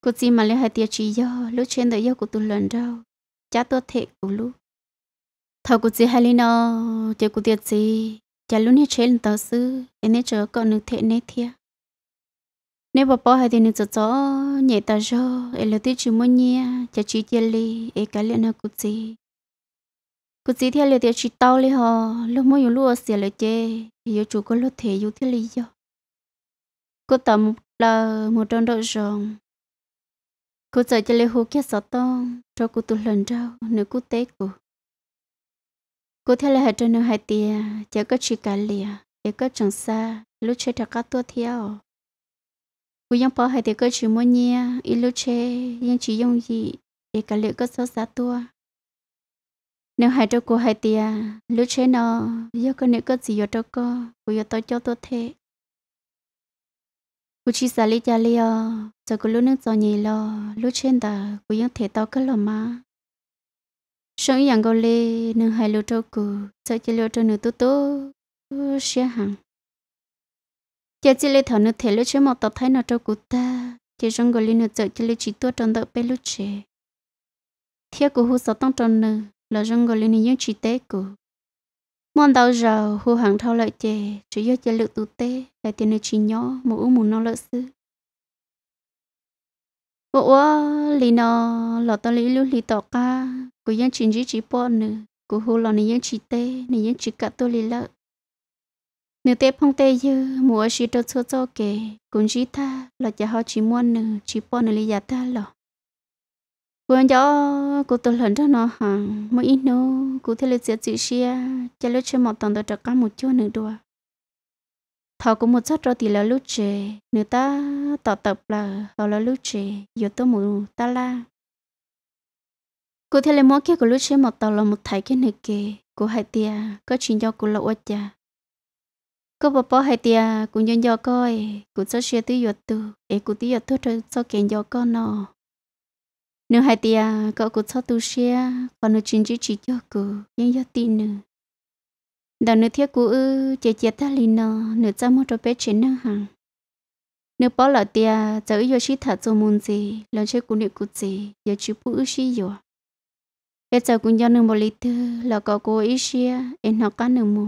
cô chỉ mà lấy hai tiệt chỉ do lúc trên đỡ do của tôi lần đâu cha tôi thể của lúc thầu cô chỉ hai lý nó chơi cô tiệt gì cha lúc này trên tớ sư em nên chờ còn nước thể nét thia nếu bà bỏ hai tiền nước cho nhẹ ta cho em e là tiệt chỉ muốn nhia cha chỉ chơi li em cái liền là cô chỉ cô chỉ theo lời tiệt chỉ tao li họ lúc mới dùng lúc ở xia lời chơi giờ chủ có lúc thể dùng thiết lý do cô tầm là một trong đội rồng cô sợ cho lê hồ kia sợ to cho cô tụt lần trâu nếu cô tế cô cô theo lại trên nơi hai tia chả có chỉ cả lìa để có chẳng xa lúc chơi thật các tua theo cô cô ยัง bỏ hai tia có chỉ mua nhia ít lúc chơi nhưng chỉ dùng gì để cả lìa có số xa tua nếu hai cho cô hai tia lúc chơi nó giờ có nếu có gì giờ cho cô cô giờ tôi cho tôi thế cú chỉ xả lý cho lý à giờ cú lúc nước cho nhì lo lúc trên ta cú yên thể tao cái lo má. sống yang gò lê nương hai lô trâu cú giờ chỉ lô trâu nửa tu tu xia hàng giờ chỉ lê thảo nửa thể lúc trên mọc tao thấy nửa trâu cú ta chỉ trong gò lê nửa giờ chỉ lê chỉ tu trong đợi bé lúc chế thiệt cú hú sáu tông trong nửa là trong gò lê nửa những chỉ tế cú mòn tàu giờ hù hàng thâu lợi chè chỉ do chè lực tụ tê lại tiền này chỉ nhỏ mà uống muốn nó lợi sư bộ lì nó lọ tao lý lưu lì tọ ca của dân chỉ dưới chỉ bỏ nữa của hù lọ này dân chỉ tê này dân chỉ cả tôi lì lợi nếu tê phong tê dư mùa chỉ đâu cho cho kể cũng chỉ tha là chả họ chỉ muốn nữa chỉ bỏ nữa lì giả tha lọ quân cho cụ tôi lần đó nó hả mỗi ít nó cụ thế lực giết chữ xia cho lúc chơi một tuần tôi trật cả một chỗ nữa đùa thọ cũng một chút rồi thì là lúc chơi nữa ta tỏ tập là họ là lúc chơi giờ tôi mù ta la cụ thế lực mỗi kia của lúc chơi một tuần là một thầy cái này kì cụ hai tia có chuyện cho cụ lộ quá chả cô bà bà hai tia cũng nhân do coi cụ cho xe tí giọt từ ấy cụ tí giọt thuốc cho kèn do con nó nếu hai tia cậu cũng cho tu xe còn nó chính chỉ chỉ cho cô nhưng giờ tin nữa đó nữa thiết cô ư chị chị ta lì nó nữa cho một đôi bé trên năng hàng nếu bỏ lỡ tia giờ yêu chị thật cho muốn gì lần chơi cũng được cũng gì giờ chú bố ư chị rồi bây giờ cũng do nương một lít tư là có cô ý xia em học cả nương mù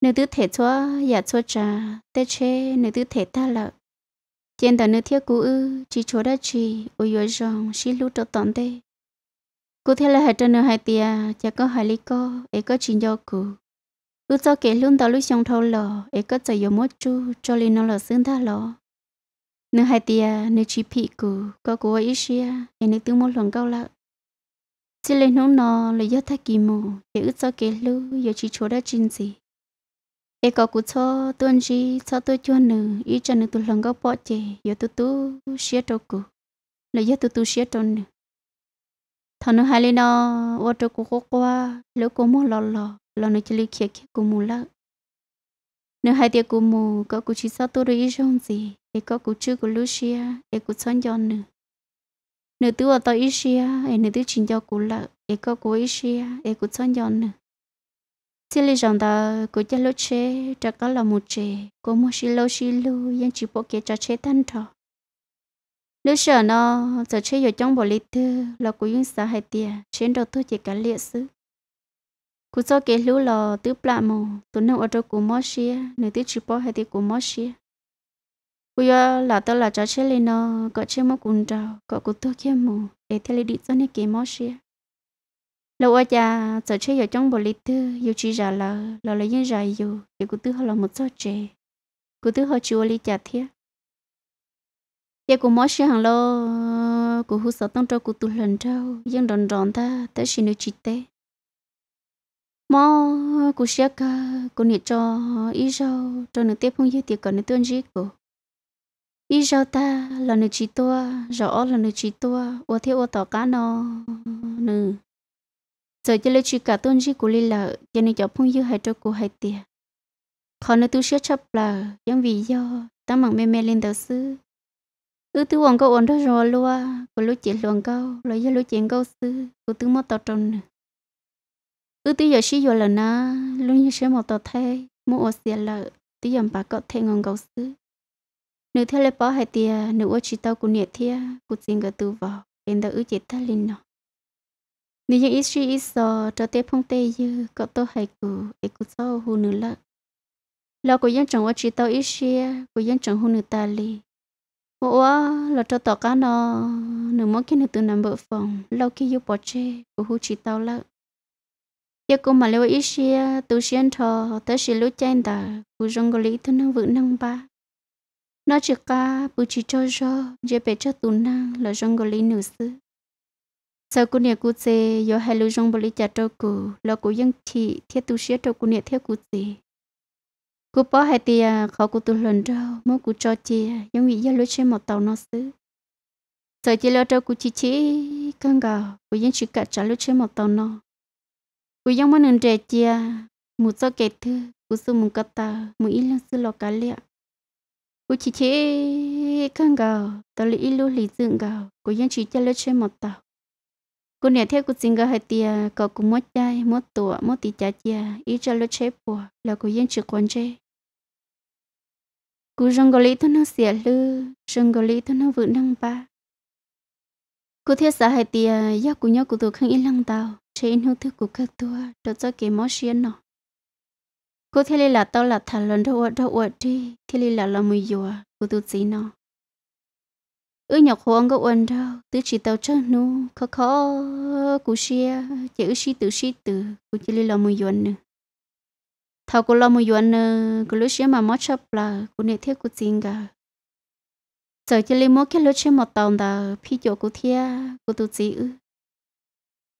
nếu thứ thể cho giả cho cha, tết chế nếu thứ thể ta lợi trên đàn nơi thiết cũ ư chỉ chỗ đã chỉ ôi dồi dòng xí lú trọ tỏn tê cụ theo là hai trần nơi hai tia chắc có hai lý co ấy có chỉ do cụ ư cho kể luôn tàu lúc xong thâu lò ấy có chạy yếu mốt chu cho lên nó là xương tha lò nơi hai tia nơi chỉ phi cụ có cô ấy xia, ấy nơi tiếng mốt lòng cao lợ chỉ lên hướng nó là do thắc kỳ mù để ư cho kể lú giờ chỉ chỗ đã chín gì e có cú cho tuân gì cho tôi cho nữ ý cho nữ tôi lần góc bỏ chè giờ tôi tu xé trâu cụ là giờ tôi tu xé trâu nữ thằng nữ hai lên nó ô trâu cụ khó qua lỡ cô mua lò lò lò nữ chỉ lý kia kia cô mua lợ nữ hai tiệc cô mua có cú chỉ sao tôi rồi trong gì e có cú chưa của Lucia e cú chọn cho nữ nữ tôi ở ý Lucia e nữ tôi chỉ cho cụ lợ e có cú ý Lucia e cú chọn cho nữ chỉ là rằng ta cố cho lối chế cho có là một chế cố mua xí lối xí lu yên chỉ bỏ kế cho chế tan thọ nếu sợ nó giờ chế ở trong bộ lý thư là cố yên sợ hay tiệt trên đầu tôi chỉ cả liệt sư cố cho kế lũ là tứ plạ mồ tụi nó ở đâu cũng mất xí nếu tứ chỉ bỏ hay thì cố mua xí cố giờ là tôi là cho chế lên nó có chế mất cũng trào có cứ tôi kia mồ để thay lý đi cho nên kia mua xí lâu ở nhà giờ chơi ở trong bộ lịch tư yêu chỉ ra là là là những rải yêu thì cô tư họ là một số trẻ cô tư họ chịu lịch chặt thiệt giờ cô mới hàng lo cô hú sợ tăng cho cô tu lần đầu, dân đòn đòn ta tới xin được chị tê mò cô sẽ cả cô nhiệt cho ý rau cho nước tiếp không dư tiệc còn nước tuân gì cô ý rau ta là nước chị tua rau là nước chị tua ô thế ô tỏ cá nó nữa giờ cho lấy chỉ cả tôn chỉ của lì lợ cho nên cho phong dư hai cho cô hai tiệt, khó nữa tôi sẽ chấp là những vì do ta mặc mẹ mẹ lên đầu sư ư tôi hoàng câu ổn đó rồi luôn có lúc chị luồng câu rồi giờ lúc chị câu sư cô tôi mất tao tròn ư tôi giờ xí rồi là na luôn như sẽ một tao thay mua ô xe lợ tôi dầm bà cậu thay ngon câu sư nữ theo lấy bỏ hai tiệt, nữ ô chỉ tao của nhiệt thiệt, của xin cả từ vào nên đã ư chết ta linh nó nếu như ít suy ít giờ trở tê phong tê như có tôi hay cử ấy cũng sau hù nữa lợ lo của dân chồng ở chỉ tao ít suy của dân chồng hù nữa ta li ô là cho tao cá nó nửa món kia nửa từ nằm bờ phòng lâu kia yêu bỏ chê của hù chỉ tao lợ giờ cũng mà lâu ít suy tu xuyên thọ tới xí lú chen đã của rong gọi lý thứ năng vự năng ba nó chỉ ca bù chỉ cho cho giờ bé cho tu năng là rong gọi lý nửa xưa sau cô nè cô chế yo hello trong bali chả trâu cô lo cô dân chị thiết tu sửa trâu cô nè thiết cô chế cô bỏ hai tia à, khó cô tu lần trâu mô cô cho chị à, dân vị gia lối chơi một tàu nó xứ sau chị lo trâu cô chị chị căng gà cô dân chị cả trả lối chơi một tàu nó cô dân mà nương trẻ chị à, mù cho kẹt thư cô sư mù cắt ta mù ít lăng sư lo cá lẹ cô chị chị căng gà tàu lý ít lối lý dựng gà cô dân chị trả lối chơi một tàu cô nè theo cô xin gà hai tia có cô mất chai mất tuổi mất tí chả chia ý cho lúc chế bùa là cô yên chưa quan chế cô rong gọi lý thôi nó xỉa lư rong gọi lý thôi nó vự năng ba cô theo xã hai tia ya cô nhớ cô tụ khăn yên lăng tàu chế yên hữu thức của các tua cho cho kể mó xiên nọ cô theo là tàu là thả lần đâu ở đâu ở đi theo là là mùi dùa cô tụ gì nọ ư nhọc hoang có uẩn đâu tứ chỉ tàu chân nu khó khó cú xia chỉ ư xi tử xi tử cú chỉ lo mù yuan nữa thảo cú lo mù yuan nữa cú lúc xia mà mót chấp là cú nệ thiết cú xin cả giờ chỉ li mua cái lúc xia một tàu đó phi chỗ cú thia cú tu chỉ ư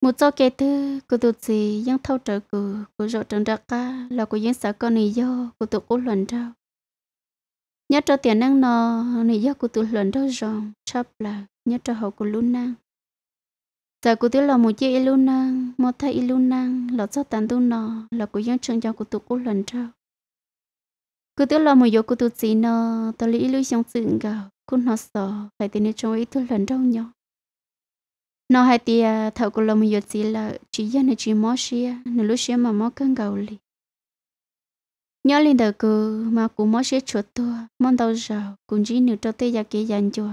một cho kể thứ cú tu chỉ yang thâu trở cú cú rộ trần đặc ca là cú yang sợ con này do cú tu cú luận đâu nhất cho tiền năng nó này do cụ tụi lần đó rồi sắp là nhất cho hậu của Luna giờ cụ tụi là một chiếc Luna một thay Luna là cho tàn tu nó là của dân chân cho cụ tụi của lần trao cụ tụi là một do cụ tụi chỉ nó tôi lý lưu xong sự gạo cụ nó sợ phải tiền trong ý tụi lần đâu nhau nó hai tia à, thầu cụ là một do chỉ là chỉ dân là chỉ mò xia nửa lúc xia mà mò cơn gạo liền nhớ linh đầu cứ mà cũng mới sẽ chuột tua mong đầu giờ cũng chỉ nửa cho tây gia kia dành cho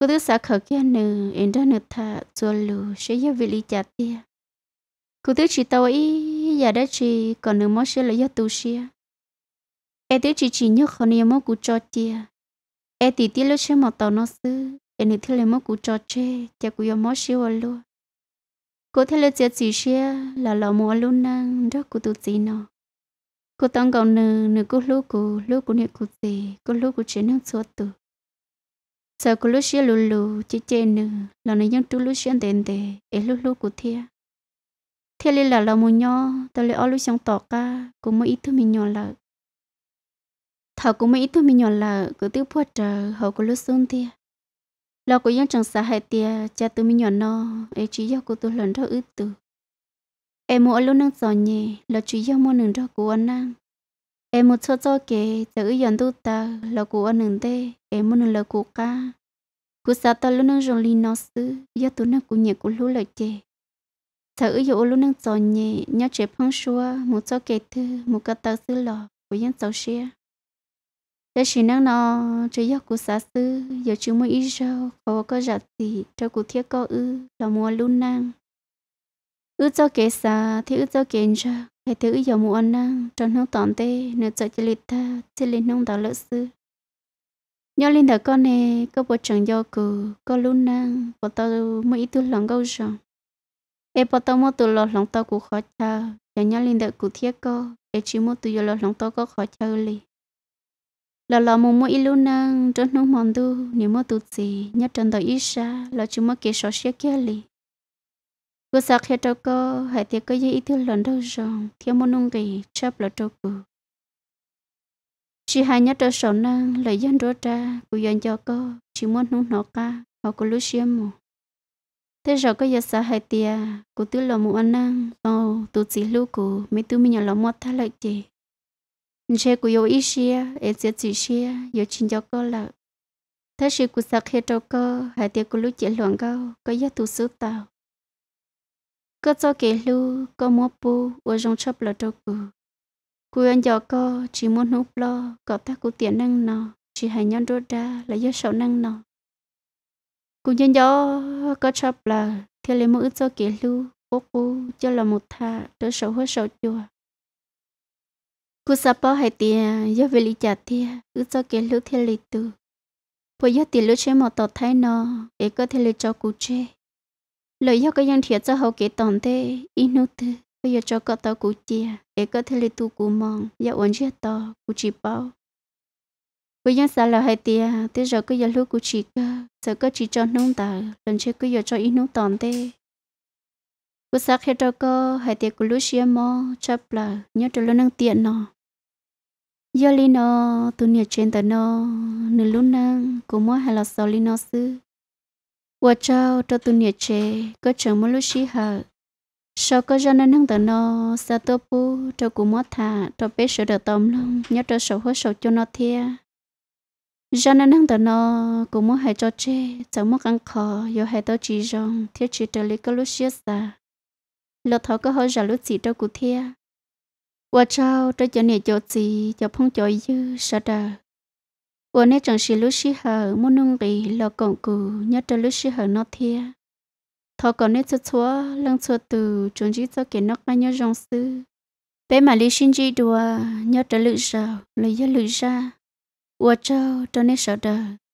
cứ thứ xã khởi kia nửa em đó nửa thà rồi lù sẽ giúp vị lý chặt tia cứ thứ chỉ tao ý giờ đó chỉ còn nửa mới sẽ là do tu sĩ em thứ chỉ chỉ nhớ không nhiều mới cũng cho tia em thì tiếc lúc sẽ mà tao nó xứ em nửa thứ là mới cũng cho chê chả cũng do mới sẽ luôn cô thấy là chỉ chỉ là lò mua luôn năng đó cũng tu gì nào cô tông gạo nư nư cô lú cô lú cô nè cô gì cô lú cô chế nước xóa tử sau cô lú xia lù lù chê chê nư là nè những chú lú xia đền đề ấy lú lú cô thia thia li là là mu nho tao li ở lú xong tọt ca cô mới ít thứ mình nhỏ lợ thảo cô mới ít thứ mình nhỏ lợ cứ tiêu phua trời hậu cô lú xuống thia là cô yên chẳng xa hai tia cha tôi mình nhỏ no ấy chỉ do cô tôi lần đó ít từ em mua lúc nâng giò nhẹ là chủ yếu mua nâng cho cô anh năng em mua cho cho kể giờ ư dọn tu ta là cô anh nâng tê em mua nâng là cô ca cô sao ta lúc nâng rồi nó xứ do tu nâng của nhẹ của lúc lời chè giờ ư dọn lúc nâng giò nhẹ nhớ chế phong xua một cho kể thư một cái tờ xứ lò của dân giàu xe để xin nâng nó chơi do cô xã xứ giờ chúng mua ít rau có có giặt gì cho cô thiết có ư là mua lúc năng ư cho kẻ xa thì ư cho kẻ cho hay thứ giờ mù ăn năng trong hông tòn tê nửa cho chỉ lịch ta chỉ lịch nông đạo lỡ sư nhớ linh thở con nè có bộ trưởng do cử có luôn năng bộ tao mới ít tu lòng câu rằng. em bộ tao mới tu lòng lòng tao cũng khó chờ để nhớ linh thở cụ thiết cô để chỉ mua tu lọt lòng tao có khó chờ li lọt lọt mua mua ít luôn năng trong hông mòn tu nếu mua tu gì nhớ trong đời ít xa lọt chỉ mua kế số xe kia li cứ sắc khi trâu cơ hãy thì có gì thứ lần đâu rồng thiếu môn nông kỳ chấp là trâu cử chỉ hai nhát trâu sầu năng lời dân rõ ra của dân cho cơ chỉ muốn nung nó ca họ có lúc xem mù thế rồi có giờ xã hai tia của tư là mù ăn năng bao tụ chỉ lưu của mấy tư mình nhận là một thái lại chị chế của yêu ít xia ít xia chỉ xia yêu chín cho cơ là thế sự của sắc khi trâu cơ hãy thì của lúc chỉ loạn cao có giá tụ sứ tàu có cho kể lu có mua bu ở trong chóp là đâu cũ cú anh giờ có chỉ muốn núp lo có ta cú tiền năng nọ chỉ hay nhân đôi ra là do sầu năng nọ cú nhân gió có chóp là theo lấy mỗi cho kể lu bố cô cho là một tha đỡ sầu hơn sầu chùa cú sắp bao hai tiền do về lý trả tiền ư cho kể lu theo lý từ bây giờ tiền lu chơi một tọt thái nọ để có thể lấy cho cú chơi lời yêu cái dân thiệt cho hậu kế tòn thế inut bây giờ cho cậu tao cú chia để có thể lấy tu cú mong giờ uống chết to cú chỉ bao bây giờ sao là hai tia thế giờ cứ giờ lúc cú chỉ cơ giờ cứ chỉ cho nông tờ lần trước cứ giờ cho inut tòn thế cú sắc hết đâu cơ, hai tia cú lúc xia mò chấp là nhớ cho lo năng tiền nó giờ lino tu nhiệt trên tờ nó nửa lúc năng cú mua hai lọ sầu lino sư tu 我找这多年去，个全部都是好。sau có có ra nên hăng nó sa tô pu cho cú mót thả cho bé sợ được tôm lông nhớ cho sầu hết sầu cho nó thia ra nên hăng nó cú mót hay cho chê cháu mót ăn khó yo hay tao chỉ rong thiết chỉ trợ lý có lúc xia xa lọ thọ có hơi giả lúc chỉ cho cú thia qua trao cho cho nè cho gì cho phong cho dư sa đờ của nét chẳng xì lúc xì hờ muốn nung rì lo cổng cù nhất cho lúc xì hờ nó thia thọ còn nét chút chúa lăng chúa từ chuẩn chỉ cho kiến nó bao nhiêu dòng sư bé mà lý sinh gì đùa nhất cho lự sầu lấy nhớ lự ra ua trâu cho nét sợ đời